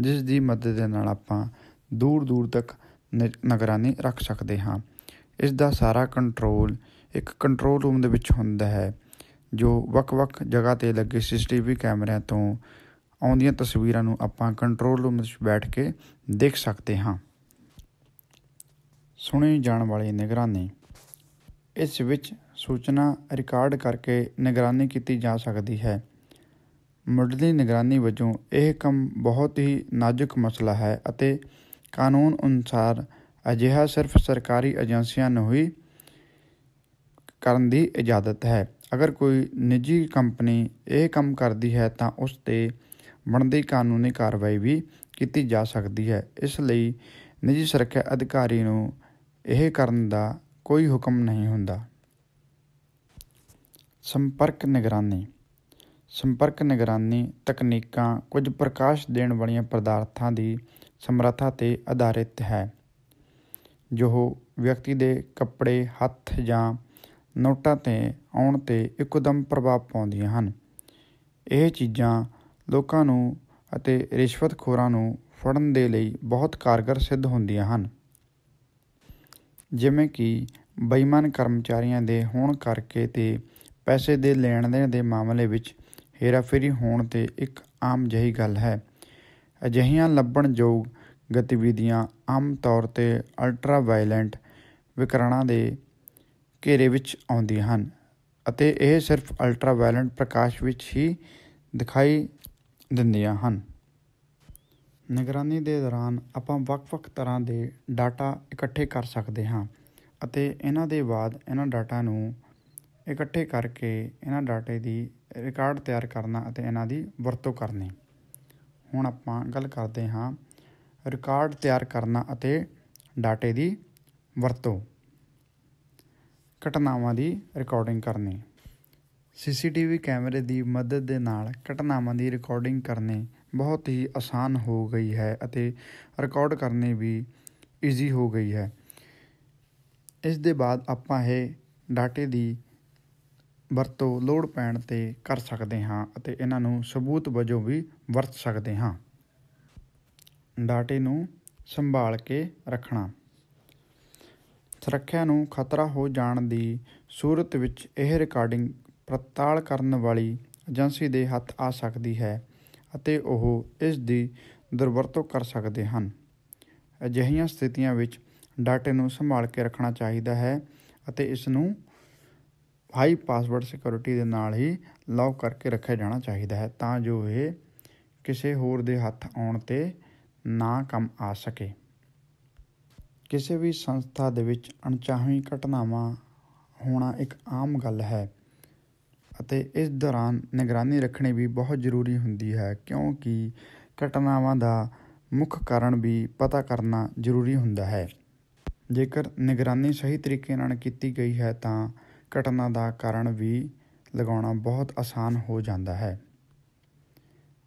ਜਿਸ ਦੀ ਮਦਦ ਦੇ ਨਾਲ ਆਪਾਂ ਦੂਰ ਦੂਰ ਤੱਕ ਨਿਗਰਾਨੀ ਰੱਖ ਸਕਦੇ ਹਾਂ ਇਸ ਦਾ ਸਾਰਾ ਕੰਟਰੋਲ ਇੱਕ ਕੰਟਰੋਲ ਰੂਮ ਦੇ ਵਿੱਚ ਹੁੰਦਾ ਹੈ ਜੋ ਵੱਖ-ਵੱਖ ਜਗ੍ਹਾ ਤੇ ਲੱਗੇ ਸੀਸੀਟੀਵੀ ਕੈਮਰਿਆਂ ਤੋਂ ਆਉਂਦੀਆਂ ਤਸਵੀਰਾਂ ਨੂੰ ਆਪਾਂ ਕੰਟਰੋਲ ਰੂਮ ਵਿੱਚ ਬੈਠ ਕੇ ਦੇਖ ਸਕਦੇ ਹਾਂ ਸੁਣੇ ਜਾਣ ਵਾਲੀ ਨਿਗਰਾਨੀ ਇਸ ਵਿੱਚ ਸੂਚਨਾ ਰਿਕਾਰਡ ਕਰਕੇ ਨਿਗਰਾਨੀ ਕੀਤੀ ਜਾ ਸਕਦੀ ਹੈ ਮੁੱਢਲੀ ਨਿਗਰਾਨੀ ਵਜੋਂ ਇਹ ਕੰਮ ਬਹੁਤ ਹੀ ਨਾਜ਼ੁਕ ਮਸਲਾ ਹੈ ਅਤੇ ਕਾਨੂੰਨ ਅਨੁਸਾਰ ਅਜਿਹਾ ਸਿਰਫ ਸਰਕਾਰੀ ਏਜੰਸੀਆਂ ਨੂੰ ਹੀ ਕਰਨ ਦੀ ਇਜਾਜ਼ਤ ਹੈ ਅਗਰ ਕੋਈ ਨਿੱਜੀ ਕੰਪਨੀ ਇਹ ਕੰਮ ਕਰਦੀ ਹੈ ਤਾਂ ਉਸ ਤੇ ਬਣਦੀ ਕਾਨੂੰਨੀ ਕਾਰਵਾਈ ਵੀ ਕੀਤੀ ਜਾ ਸਕਦੀ ਹੈ ਇਸ ਲਈ ਨਿੱਜੀ ਸੁਰੱਖਿਆ ਅਧਿਕਾਰੀ ਨੂੰ ਇਹ ਕਰਨ ਦਾ ਕੋਈ ਹੁਕਮ ਨਹੀਂ ਹੁੰਦਾ ਸੰਪਰਕ ਨਿਗਰਾਨੀ ਸੰਪਰਕ ਨਿਗਰਾਨੀ ਤਕਨੀਕਾਂ ਕੁਝ ਪ੍ਰਕਾਸ਼ ਦੇਣ ਵਾਲੀਆਂ ਪਦਾਰਥਾਂ ਦੀ ਸਮਰੱਥਾ ਤੇ ਆਧਾਰਿਤ ਹੈ ਜੋ ਵਿਅਕਤੀ ਦੇ ਕੱਪੜੇ ਹੱਥ ਜਾਂ ਨੋਟਾਂ ਤੇ ਆਉਣ ਤੇ ਇੱਕਦਮ ਪ੍ਰਭਾਵ ਪਾਉਂਦੀਆਂ ਹਨ ਇਹ ਚੀਜ਼ਾਂ ਲੋਕਾਂ ਨੂੰ ਅਤੇ ਰਿਸ਼ਵਤਖੋਰਾਂ ਨੂੰ ਫੜਨ ਦੇ ਲਈ ਬਹੁਤ ਕਾਰਗਰ ਸਿੱਧ ਹੁੰਦੀਆਂ ਹਨ ਜਿਵੇਂ ਕਿ ਬੇਈਮਾਨ ਕਰਮਚਾਰੀਆਂ ਦੇ ਹੋਣ ਕਰਕੇ ਤੇ ਪੈਸੇ ਦੇ ਲੈਣ-ਦੇਣ ਦੇ ਮਾਮਲੇ ਵਿੱਚ ਹੇਰਾਫੇਰੀ ਹੋਣ ਤੇ ਇੱਕ ਆਮ ਜਹੀ ਗੱਲ ਹੈ ਅਜਿਹੀਆਂ ਲੱਭਣਯੋਗ ਗਤੀਵਿਧੀਆਂ ਆਮ ਤੌਰ ਤੇ ਅਲਟਰਾ ਵਾਇਲੈਂਟ ਵਿਕਰਣਾਂ ਦੇ ਘੇਰੇ ਵਿੱਚ ਆਉਂਦੀਆਂ ਹਨ ਅਤੇ ਇਹ ਸਿਰਫ ਅਲਟਰਾ ਵਾਇਲੈਂਟ ਪ੍ਰਕਾਸ਼ ਵਿੱਚ ਹੀ ਦਿਖਾਈ ਦਿੰਦੀਆਂ ਹਨ ਨਿਗਰਾਨੀ ਦੇ ਦੌਰਾਨ ਆਪਾਂ ਵੱਖ-ਵੱਖ ਤਰ੍ਹਾਂ ਦੇ ਡਾਟਾ ਇਕੱਠੇ ਕਰ ਸਕਦੇ ਹਾਂ ਅਤੇ ਇਹਨਾਂ ਦੇ ਬਾਅਦ ਇਹਨਾਂ ਡਾਟਾ ਨੂੰ ਇਕੱਠੇ ਕਰਕੇ ਇਹਨਾਂ ਡਾਟੇ ਦੀ ਰਿਕਾਰਡ ਤਿਆਰ ਕਰਨਾ ਅਤੇ ਇਹਨਾਂ ਦੀ ਵਰਤੋਂ ਕਰਨੀ ਹੁਣ ਆਪਾਂ ਗੱਲ ਕਰਦੇ ਹਾਂ ਰਿਕਾਰਡ ਤਿਆਰ ਕਰਨਾ ਅਤੇ ਡਾਟੇ ਦੀ ਵਰਤੋਂ ਘਟਨਾਵਾਂ ਦੀ ਰਿਕਾਰਡਿੰਗ ਕਰਨੀ ਸੀਸੀਟੀਵੀ ਕੈਮਰੇ ਦੀ ਮਦਦ ਦੇ ਨਾਲ ਘਟਨਾਵਾਂ ਦੀ ਰਿਕਾਰਡਿੰਗ ਕਰਨੀ ਬਹੁਤ ਹੀ ਆਸਾਨ ਹੋ ਗਈ ਹੈ ਅਤੇ ਰਿਕਾਰਡ ਕਰਨੇ ਵੀ ਈਜ਼ੀ ਹੋ ਗਈ ਹੈ ਇਸ ਦੇ ਬਾਅਦ ਆਪਾਂ ਇਹ ਡਾਟੇ ਦੀ ਵਰਤੋਂ ਲੋੜ ਪੈਣ ਤੇ ਕਰ ਸਕਦੇ ਹਾਂ ਅਤੇ ਇਹਨਾਂ ਨੂੰ ਸਬੂਤ ਵਜੋਂ ਵੀ ਵਰਤ ਸਕਦੇ ਹਾਂ ਡਾਟੇ ਨੂੰ ਸੰਭਾਲ ਕੇ ਰੱਖਣਾ ਸੁਰੱਖਿਆ ਨੂੰ ਖਤਰਾ ਹੋ ਜਾਣ ਦੀ ਸੂਰਤ ਵਿੱਚ ਇਹ ਰਿਕਾਰਡਿੰਗ ਪ੍ਰਤਾਲ ਕਰਨ ਵਾਲੀ ਏਜੰਸੀ ਦੇ ਹੱਥ ਆ ਸਕਦੀ ਹੈ ਅਤੇ ਉਹ ਇਸ ਦੀ ਦੁਰਵਰਤੋਂ ਕਰ ਸਕਦੇ ਹਨ ਅਜਿਹੀਆਂ ਸਥਿਤੀਆਂ ਵਿੱਚ ਡਾਟੇ ਨੂੰ ਸੰਭਾਲ ਕੇ ਰੱਖਣਾ ਚਾਹੀਦਾ ਹੈ ਅਤੇ ਇਸ ਨੂੰ ਹਾਈ ਪਾਸਵਰਡ ਸਿਕਿਉਰਿਟੀ ਦੇ ਨਾਲ ਹੀ ਲੌਕ ਕਰਕੇ ਰੱਖਿਆ ਜਾਣਾ ਚਾਹੀਦਾ ਹੈ ਤਾਂ ਜੋ ਇਹ ਕਿਸੇ ਹੋਰ ਦੇ ਹੱਥ ਆਉਣ ਤੇ ਨਾ ਕੰਮ ਆ ਸਕੇ ਕਿਸੇ ਵੀ ਸੰਸਥਾ ਦੇ ਵਿੱਚ ਅਣਚਾਹੀ ਘਟਨਾਵਾਂ ਹੋਣਾ ਇੱਕ ਆਮ ਗੱਲ ਹੈ ਅਤੇ ਇਸ ਦੌਰਾਨ ਨਿਗਰਾਨੀ ਰੱਖਣੀ ਵੀ ਬਹੁਤ ਜ਼ਰੂਰੀ ਹੁੰਦੀ ਹੈ ਕਿਉਂਕਿ ਘਟਨਾਵਾਂ ਦਾ ਮੁੱਖ ਕਾਰਨ ਵੀ ਪਤਾ ਕਰਨਾ ਜ਼ਰੂਰੀ ਹੁੰਦਾ ਹੈ ਜੇਕਰ ਨਿਗਰਾਨੀ ਸਹੀ ਤਰੀਕੇ ਨਾਲ ਕੀਤੀ ਗਈ ਹੈ ਤਾਂ ਘਟਨਾ ਦਾ ਕਾਰਨ ਵੀ ਲਗਾਉਣਾ ਬਹੁਤ ਆਸਾਨ ਹੋ ਜਾਂਦਾ ਹੈ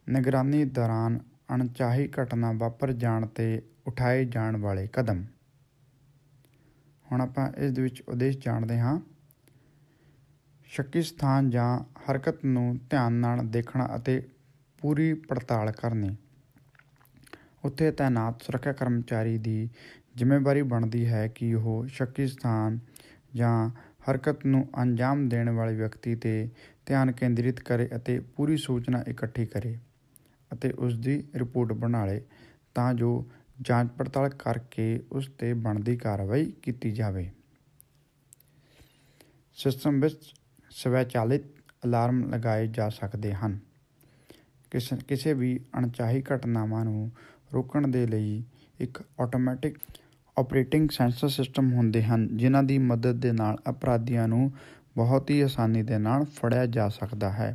ਨਿਗਰਾਨੀ ਦੌਰਾਨ ਅਣਚਾਹੀ ਘਟਨਾ ਵਾਪਰ ਜਾਣ ਤੇ ਉਠਾਏ ਜਾਣ ਵਾਲੇ ਕਦਮ ਹੁਣ ਆਪਾਂ ਇਸ ਦੇ ਵਿੱਚ ਉਦੇਸ਼ ਜਾਣਦੇ ਹਾਂ ਸ਼ੱਕੀ ਸਥਾਨ ਜਾਂ ਹਰਕਤ ਨੂੰ ਧਿਆਨ ਨਾਲ ਦੇਖਣਾ ਅਤੇ ਪੂਰੀ ਪੜਤਾਲ ਕਰਨੀ ਉੱਥੇ ਤਾਇਨਾਤ ਸੁਰੱਖਿਆ ਕਰਮਚਾਰੀ ਦੀ ਜ਼ਿੰਮੇਵਾਰੀ ਬਣਦੀ ਹੈ ਕਿ ਉਹ ਸ਼ੱਕੀ ਸਥਾਨ ਜਾਂ ਹਰਕਤ ਨੂੰ ਅੰਜਾਮ ਦੇਣ ਵਾਲੇ ਵਿਅਕਤੀ ਤੇ ਧਿਆਨ ਕੇਂਦਰਿਤ ਕਰੇ ਅਤੇ ਪੂਰੀ ਸੂਚਨਾ ਇਕੱਠੀ ਕਰੇ ਅਤੇ ਉਸ ਦੀ ਰਿਪੋਰਟ ਬਣਾ ਲੇ ਤਾਂ ਜੋ ਜਾਂਚ ਪੜਤਾਲ ਕਰਕੇ ਉਸ ਤੇ ਬਣਦੀ ਕਾਰਵਾਈ ਕੀਤੀ ਜਾਵੇ ਸਿਸਟਮ ਵਿੱਚ ਸਵੈਚਾਲਿਤ ਅਲਾਰਮ ਲਗਾਏ ਜਾ ਸਕਦੇ ਹਨ ਕਿਸੇ ਵੀ ਅਣਚਾਹੀ ਘਟਨਾਵਾਂ ਨੂੰ ਰੋਕਣ ਦੇ ਲਈ ਇੱਕ ਆਟੋਮੈਟਿਕ ਆਪਰੇਟਿੰਗ ਸੈਂਸਰ ਸਿਸਟਮ ਹੁੰਦੇ ਹਨ ਜਿਨ੍ਹਾਂ ਦੀ ਮਦਦ ਦੇ ਨਾਲ ਅਪਰਾਧੀਆਂ ਨੂੰ ਬਹੁਤ ਹੀ ਆਸਾਨੀ ਦੇ ਨਾਲ ਫੜਿਆ ਜਾ ਸਕਦਾ ਹੈ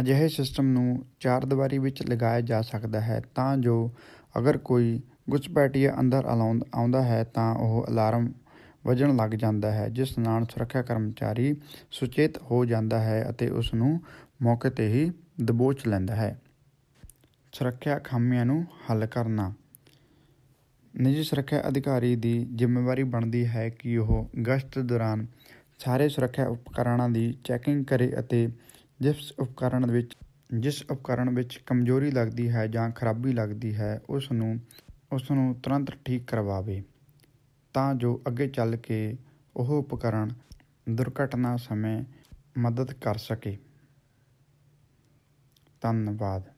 ਅਜਿਹੇ ਸਿਸਟਮ ਨੂੰ ਚਾਰ ਦੀਵਾਰੀ ਵਿੱਚ ਲਗਾਇਆ ਜਾ ਸਕਦਾ ਹੈ ਤਾਂ ਜੋ ਅਗਰ ਕੋਈ ਗੁੱਸਪੈਠੀਆ ਅੰਦਰ ਆਉਂਦਾ ਹੈ ਤਾਂ ਉਹ ਅਲਾਰਮ ਵਜਣ ਲੱਗ ਜਾਂਦਾ ਹੈ ਜਿਸ ਨਾਲ ਸੁਰੱਖਿਆ ਕਰਮਚਾਰੀ ਸੁਚੇਤ ਹੋ ਜਾਂਦਾ ਹੈ ਅਤੇ ਉਸ ਨੂੰ ਮੌਕੇ ਤੇ ਹੀ ਦਬੋਚ ਲੈਂਦਾ ਹੈ ਸੁਰੱਖਿਆ ਖਾਮੀਆਂ ਨੂੰ ਹੱਲ ਕਰਨਾ ਨਿੱਜੀ ਸੁਰੱਖਿਆ ਅਧਿਕਾਰੀ ਦੀ ਜ਼ਿੰਮੇਵਾਰੀ ਬਣਦੀ ਹੈ ਕਿ ਉਹ ਗਸ਼ਤ ਦੌਰਾਨ ਸਾਰੇ ਸੁਰੱਖਿਆ ਉਪਕਰਣਾਂ ਦੀ ਚੈਕਿੰਗ ਕਰੇ ਅਤੇ ਜਿਸ ਉਪਕਰਣ ਵਿੱਚ ਜਿਸ ਉਪਕਰਣ ਵਿੱਚ ਕਮਜ਼ੋਰੀ ਲੱਗਦੀ ਹੈ ਜਾਂ ਖਰਾਬੀ ਲੱਗਦੀ ਹੈ ਉਸ ਨੂੰ ਉਸ ਨੂੰ ਤੁਰੰਤ ਠੀਕ ਕਰਵਾਵੇ ਤਾਂ ਜੋ ਅੱਗੇ ਚੱਲ ਕੇ ਉਹ ਉਪਕਰਣ ਦੁਰਘਟਨਾ ਸਮੇਂ ਮਦਦ ਕਰ ਸਕੇ ਧੰਨਵਾਦ